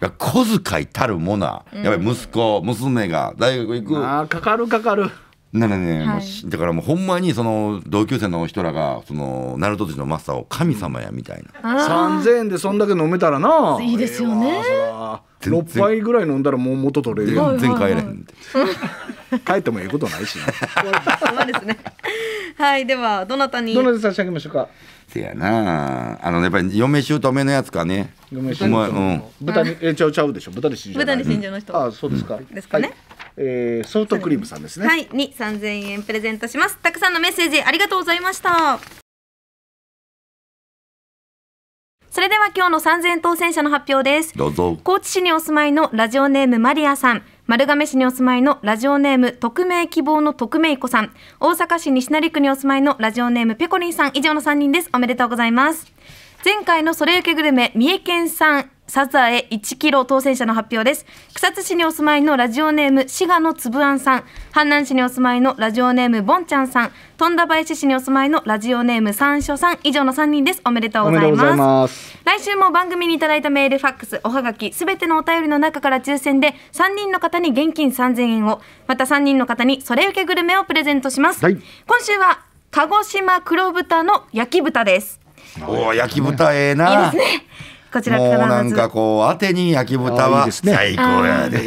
や小遣いたるものやっぱり息子、娘が大学行くあかかるかかるだからね、はい、だからもうほんまにその同級生の人らがそのナルト寿司のマスターを神様やみたいな3000円でそんだけ飲めたらないいですよね、えー、6杯ぐらい飲んだらもう元取れる全然帰れへん 帰ってもいいことないしなそうですねはいではどなたにどなた差し上げましょうかせやなあのやっぱり嫁姑のやつかね嫁姑うん、豚にえちゃうちゃうでしょ豚で死んじゃ豚で死んじゃの人、うん、あそうですか、うん、ですかね、はいえー、ソフトクリームさんですね。はい、に三千円プレゼントします。たくさんのメッセージありがとうございました。それでは今日の3 0当選者の発表です。高知市にお住まいのラジオネームマリアさん。丸亀市にお住まいのラジオネーム匿名希望の匿名子さん大阪市西成区にお住まいのラジオネームペコリンさん以上の3人ですおめでとうございます前回のそれゆけグルメ三重県産サザエ1キロ当選者の発表です草津市にお住まいのラジオネーム滋賀のつぶあんさん阪南市にお住まいのラジオネームぼんちゃんさん富田林市にお住まいのラジオネーム三所さん以上の3人ですおめでとうございます来週も番組にいただいたメールファックスおはがきすべてのお便りの中から抽選で3人の方に現金3000円をまた3人の方にそれ受けグルメをプレゼントします、はい、今週は鹿児島黒豚の焼き豚ですおお焼き豚ええないいですねこちらもうなんかこう当てに焼き豚はね、最高やで。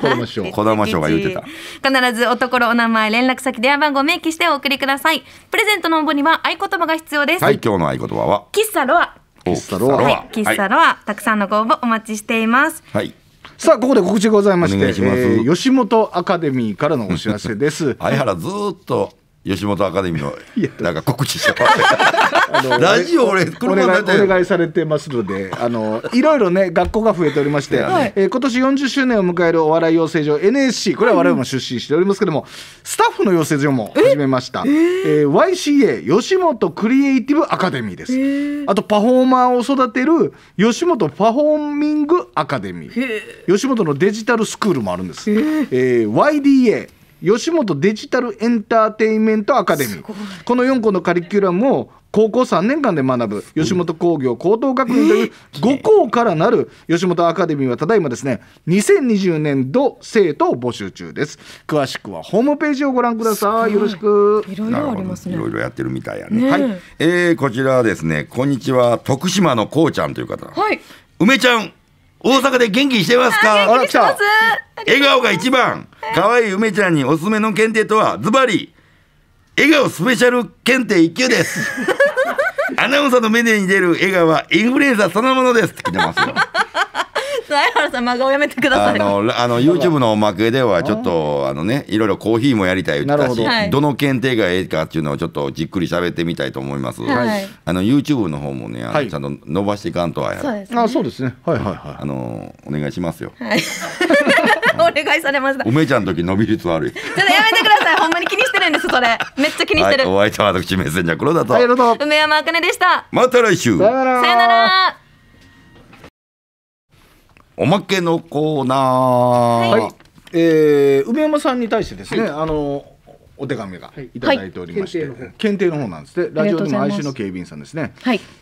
子玉賞子玉賞が言ってた。必ずおところお名前連絡先電話番号明記してお送りください。プレゼントの応募には合言葉が必要です。はい今日の合言葉は喫茶ロア。喫茶ロア。はい、喫茶ロア、たくさんのご応募お待ちしています。はい。さあここで告知ございまして、えー、吉本アカデミーからのお知らせです。相原ずっと吉本アカデミーの なんか告知した ラジオ俺車でお願いされてますのであのいろいろね学校が増えておりまして、えー、今年40周年を迎えるお笑い養成所 NSC これは我々も出資しておりますけども、うん、スタッフの養成所も始めましたえ、えー、YCA 吉本クリエイティブアカデミーです、えー、あとパフォーマーを育てる吉本パフォーミングアカデミー、えー、吉本のデジタルスクールもあるんです、えー、YDA 吉本デジタルエンターテインメントアカデミーこの4個のカリキュラムを高校3年間で学ぶ吉本興業高等学院という5校からなる吉本アカデミーはただいまですね2020年度生徒を募集中です詳しくはホームページをご覧くださいよろしくいろいろありますねいろいろやってるみたいやね、ね、はい、えー、こちらはですねこんにちは徳島のこうちゃんという方はい梅ちゃん大阪で元気してますか笑ってた笑顔が一番可愛い梅ちゃんにおすすめの検定とはズバリ笑顔スペシャル検定一級です アナウンサーのメディアに出る笑顔はインフルエンサーそのものですって来てますよさ相原さん真顔やめてくださいあのあの YouTube のおまけではちょっとあのねいろいろコーヒーもやりたい言ってたしどの検定がええかっていうのをちょっとじっくり喋ってみたいと思います、はい、あの YouTube の方もねあの、ちゃんと伸ばしていかんとはやそうです、ね、あそうですねはいはいはいあのお願いしますよ、はい お願いされました。梅ちゃんの時伸び率悪い。ちょっとやめてください。ほんまに気にしてるんです、それ。めっちゃ気にしてる。はい、お相手は私、メッセンジャー黒田と。梅山あかねでした。また来週。さよなら。さよなら。おまけのコーナー、はい、えー、梅山さんに対してですね、はい、あのお手紙がいただいておりまして、はい、検定の方なんですねラジオでも愛しの警備員さんですね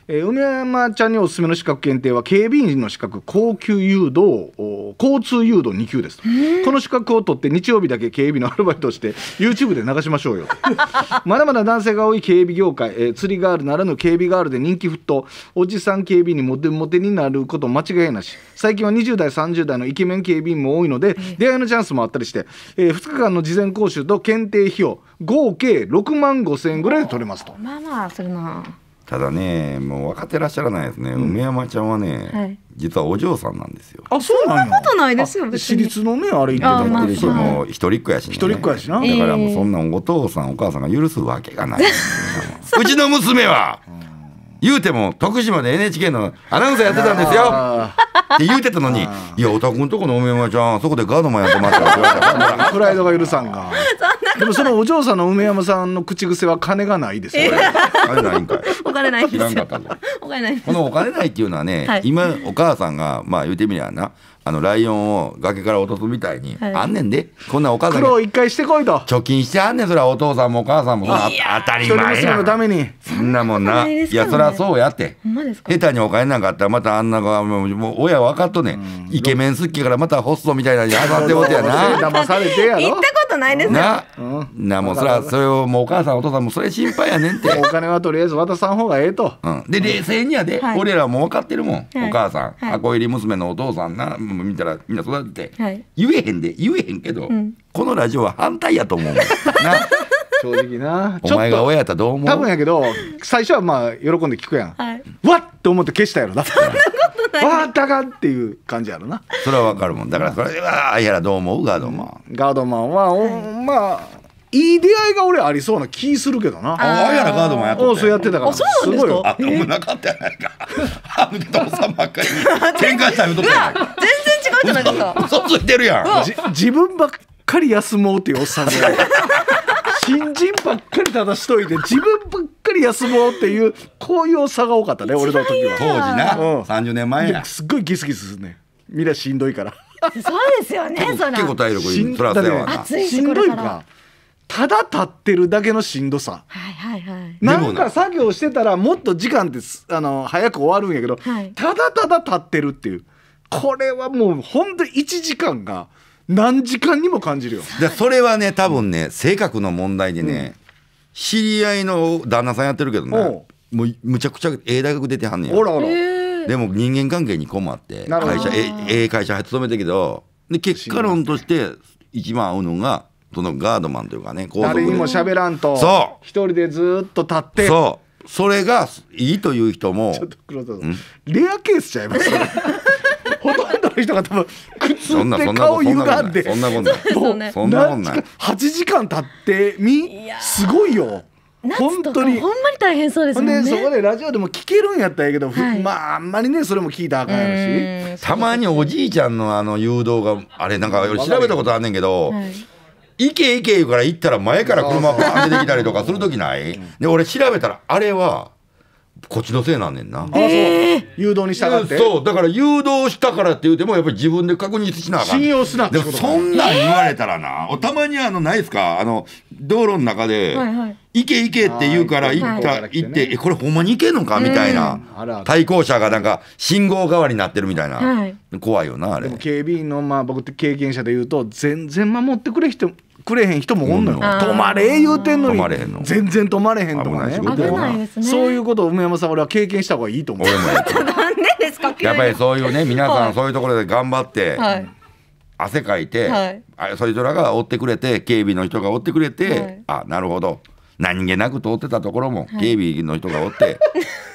えー、梅山ちゃんにおすすめの資格検定は警備員の資格高級誘導交通誘導2級ですこの資格を取って日曜日だけ警備のアルバイトをして YouTube で流しましょうよ まだまだ男性が多い警備業界、えー、釣りガールならぬ警備ガールで人気沸騰おじさん警備員にモテモテになること間違いなし最近は20代30代のイケメン警備員も多いので、出会いのチャンスもあったりして、えー、2日間の事前講習と検定費用合計6万5千円ぐらいで取れますとまあまあするなただねもう分かってらっしゃらないですね、うん、梅山ちゃんはね、はい、実はお嬢さんなんですよあそうなんそんなことないですよ私立のねあれ言ってたもん一人っ子やし、ね、一人っ子やしなだからもうそんなお父さんお母さんが許すわけがない、ね、うちの娘は言うても徳島で NHK のアナウンサーやってたんですよって言うてたのに「いやおたくんとこのお山ちゃんそこでガードマンやってまったらプライドが許さんがでもそのお嬢さんの梅山さんの口癖は金がないですよ、金ないんかいお金ないですよお金ないこのお金ないっていうのはね、はい、今お母さんがまあ言うてみりゃなあのライオンを崖から落とすみたいに、はいあんねんでこんなお母さん苦労一回してこいと貯金してあんねんそれはお父さんもお母さんもそんな当たり一人前娘やのためにそんなもんな。ないいや、そりゃそうやって。ほんまですか下手にお金なんかあったら、またあんなが、もう、もう親分かっとねん。イケメン好きからまたホストみたいなのに当たってもてやな。騙されてや行っろたこことないですよな、もうそれはそれをもうお母さんお父さんもそれ心配やねんって お金はとりあえず渡さん方がええと、で冷静にやで、俺らも分かってるもん、お母さん、箱入り娘のお父さんな見たらみんな育てて、はい言えへんで言えへんけど、このラジオは反対やと思うもん な正直な お前が親やったらどう思う多分やけど最初はまあ喜んで聞くやん、はい、わっと思って消したやろなそんなことないわったかっていう感じやろなそれはわかるもんだからそれはあいやらどう思うガードマン、ガードマンはお、まあいい出会いが俺ありそうな気するけどな。ああやらガードマンやっとそうやってたから。そうなんですか。あ、お前なかったやないか。あの父さんばっかり喧嘩した言とったやないか。全然違うじゃないですか。嘘ついてるやん。自分ばっかり休もうっていうおっさんぐらい。新人ばっかり正しといて自分ばっかり休もうっていうこういう差が多かったね俺の時は当時な、うん、30年前やすっごいギスギスするねみんなしんどいからそうですよねそら結構体力いいプラスやわな、ね、しんどいかただ立ってるだけのしんどさ、はいはいはい、なんか作業してたらもっと時間ってあの早く終わるんやけど、はい、ただただ立ってるっていうこれはもうほんと1時間が何時間にも感じるよでそれはね多分ね性格の問題でね、知り合いの旦那さんやってるけどねもうむちゃくちゃええ大学出てはんねんおらおらでも人間関係に困って会社ええ会社勤めてけどで結果論として一番合うのがそのガードマンというかね誰にも喋らんとそう一人でずっと立ってそうそれがいいという人もちょっと黒田さん、レアケースちゃいます ほとんど人が多分靴って顔ゆがんでそんなもんないそんなもんな八時間経ってみすごいよ本当にほんまに大変そうですねそこでラジオでも聞けるんやったんやけど、まああんまりねそれも聞いたあかんやろしたまにおじいちゃんのあの誘導があれなんか調べたことあんねんけど、行け行け言うから行ったら前から車が出てきたりとかする時ないで俺調べたらあれはこっちのせいなんねんな。あそう、誘導に従って。そう、だから誘導したからって言うても、やっぱり自分で確認しなあかん。信用すなってことそんなん言われたらな、おたまにあの、ないですかあの、道路の中で、行け行けって言うから、行った、行って、え、これほんまに行けんのかみたいな。対向車がなんか、信号代わりになってるみたいな。怖いよな、あれ。警備員の、まあ僕って経験者で言うと、全然守ってくれ人、くれへん人もおんのよ、止まれ言うてんのに全然止まれへんとかねねそういうことを梅山さん俺は経験した方がいいと思う なんでですかやっぱりそういうね皆さんそういうところで頑張って、はい、汗かいて、はい、そいつらが追ってくれて警備の人が追ってくれて、はい、あなるほど何気なく通ってたところも警備の人がおって、はい、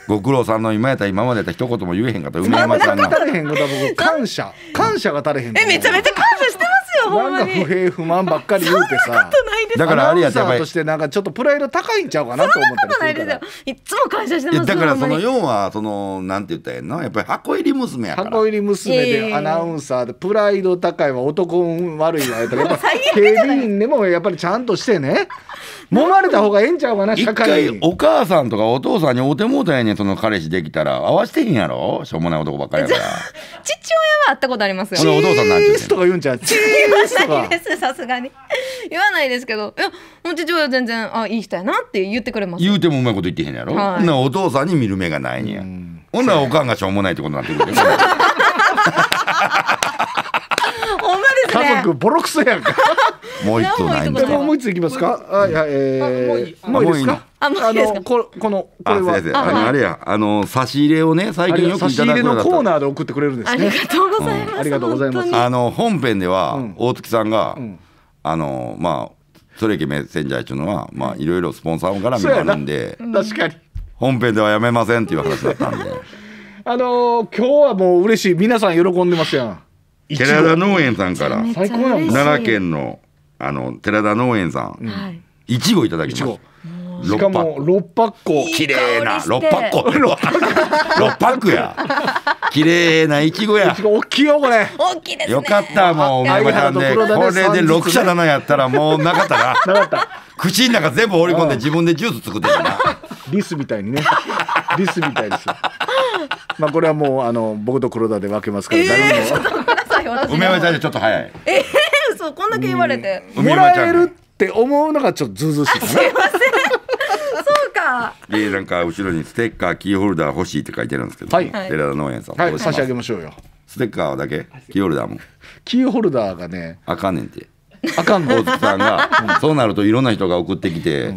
ご苦労さんの今やった今までやった一言も言えへんかった梅山さんが。感謝感謝が足れへん。えめちゃめちゃ感謝してほんまに。不平不満ばっかり言うてさ。だからあれやったらとしてなんかちょっとプライド高いんちゃうかなと思ったりするから。いつも感謝してます。だからその要はそのなんて言ったらええのやっぱり箱入り娘やから。箱入り娘でアナウンサーでプライド高いは男運悪いわやった警備員でもやっぱりちゃんとしてね。揉まれた方がええんちゃうかな社会お母さんとかお父さんにお手元やねんその彼氏できたら合わせてへんやろ。しょうもない男ばっかりやから。父親は会ったことありますよ。父チーズとか言うんちゃう。チーズ。言わないですさすがに 言わないですけどいやもう父親は全然あいい人やなって言ってくれます言うてもうまいこと言ってへんやろ、はい、なお父さんに見る目がないんやほんならお母がしょうもないってことになってくる家族ボロクソやんか。もう一つないんですか。もう一ついきますか。はいはい。えー、もういいですか。あのここのこれはあああれやあの差し入れをね最近よく差し入れのコーナーで送ってくれるんですねありがとうございます、ありがとうございますあの本編では、大月さんが、あのまあそれけメッセンジャーっていうのはまあいろいろスポンサーからみたいんで確かに本編ではやめませんっていう話だったんで あの今日はもう嬉しい皆さん喜んでますやん寺田農園さんから奈良県のあの寺田農園さん、いちごいただきました。しかも六パッコ綺麗な六パック六パックや綺麗なイチゴや大きいよこれ大きいですねよかったもうお前ちゃんでこれで六社七やったらもうなかったななかった口の中全部放り込んで自分でジュース作ってるなリスみたいにねリスみたいですよまあこれはもうあの僕と黒田で分けますから誰も梅山ちゃんでちょっと早いええそうこんだけ言われてもらえるって思うのがちょっとズうズうしいすいません でなんか後ろにステッカーキーホルダー欲しいって書いてあるんですけど、はい、寺田農園さん、はい、差し上げましょうよステッカーだけキーホルダーもキーホルダーがねあかんねんてあかん坊さんがそうなるといろんな人が送ってきて、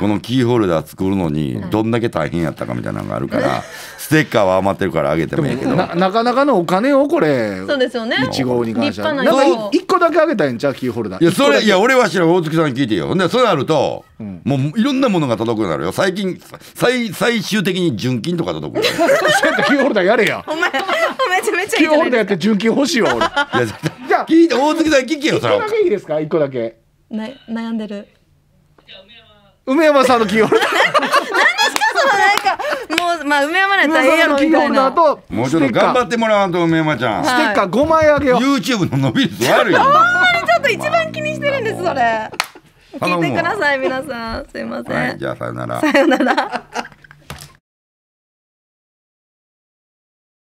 このキーホルダー作るのにどんだけ大変やったかみたいなのがあるから、ステッカーは余ってるからあげてもいいけどなかなかのお金をこれそうですよね1号に関してはな1個だけあげたいんちゃうキーホルダーいやそれいや俺は知らん大月さんに聞いてよほんでそうなると、もういろんなものが届くようになるよ最近最最終的に純金とか届く キーホルダーやれやお前めちゃめちゃキーホルダーやって純金欲しいわ俺いやじゃあ聞いて大月さん聞けよそ個だけいいですか一個だけな悩んでる梅山さんの企業 なんですかそのなんかもうまあ梅山なんて大変やろみたいなもうちょっと頑張ってもらわんと梅山ちゃんステッカー5枚あげよう YouTube の伸び率悪い ほんまにちょっと一番気にしてるんですそれ聞いてください皆さんすいません、じゃあさよならさよなら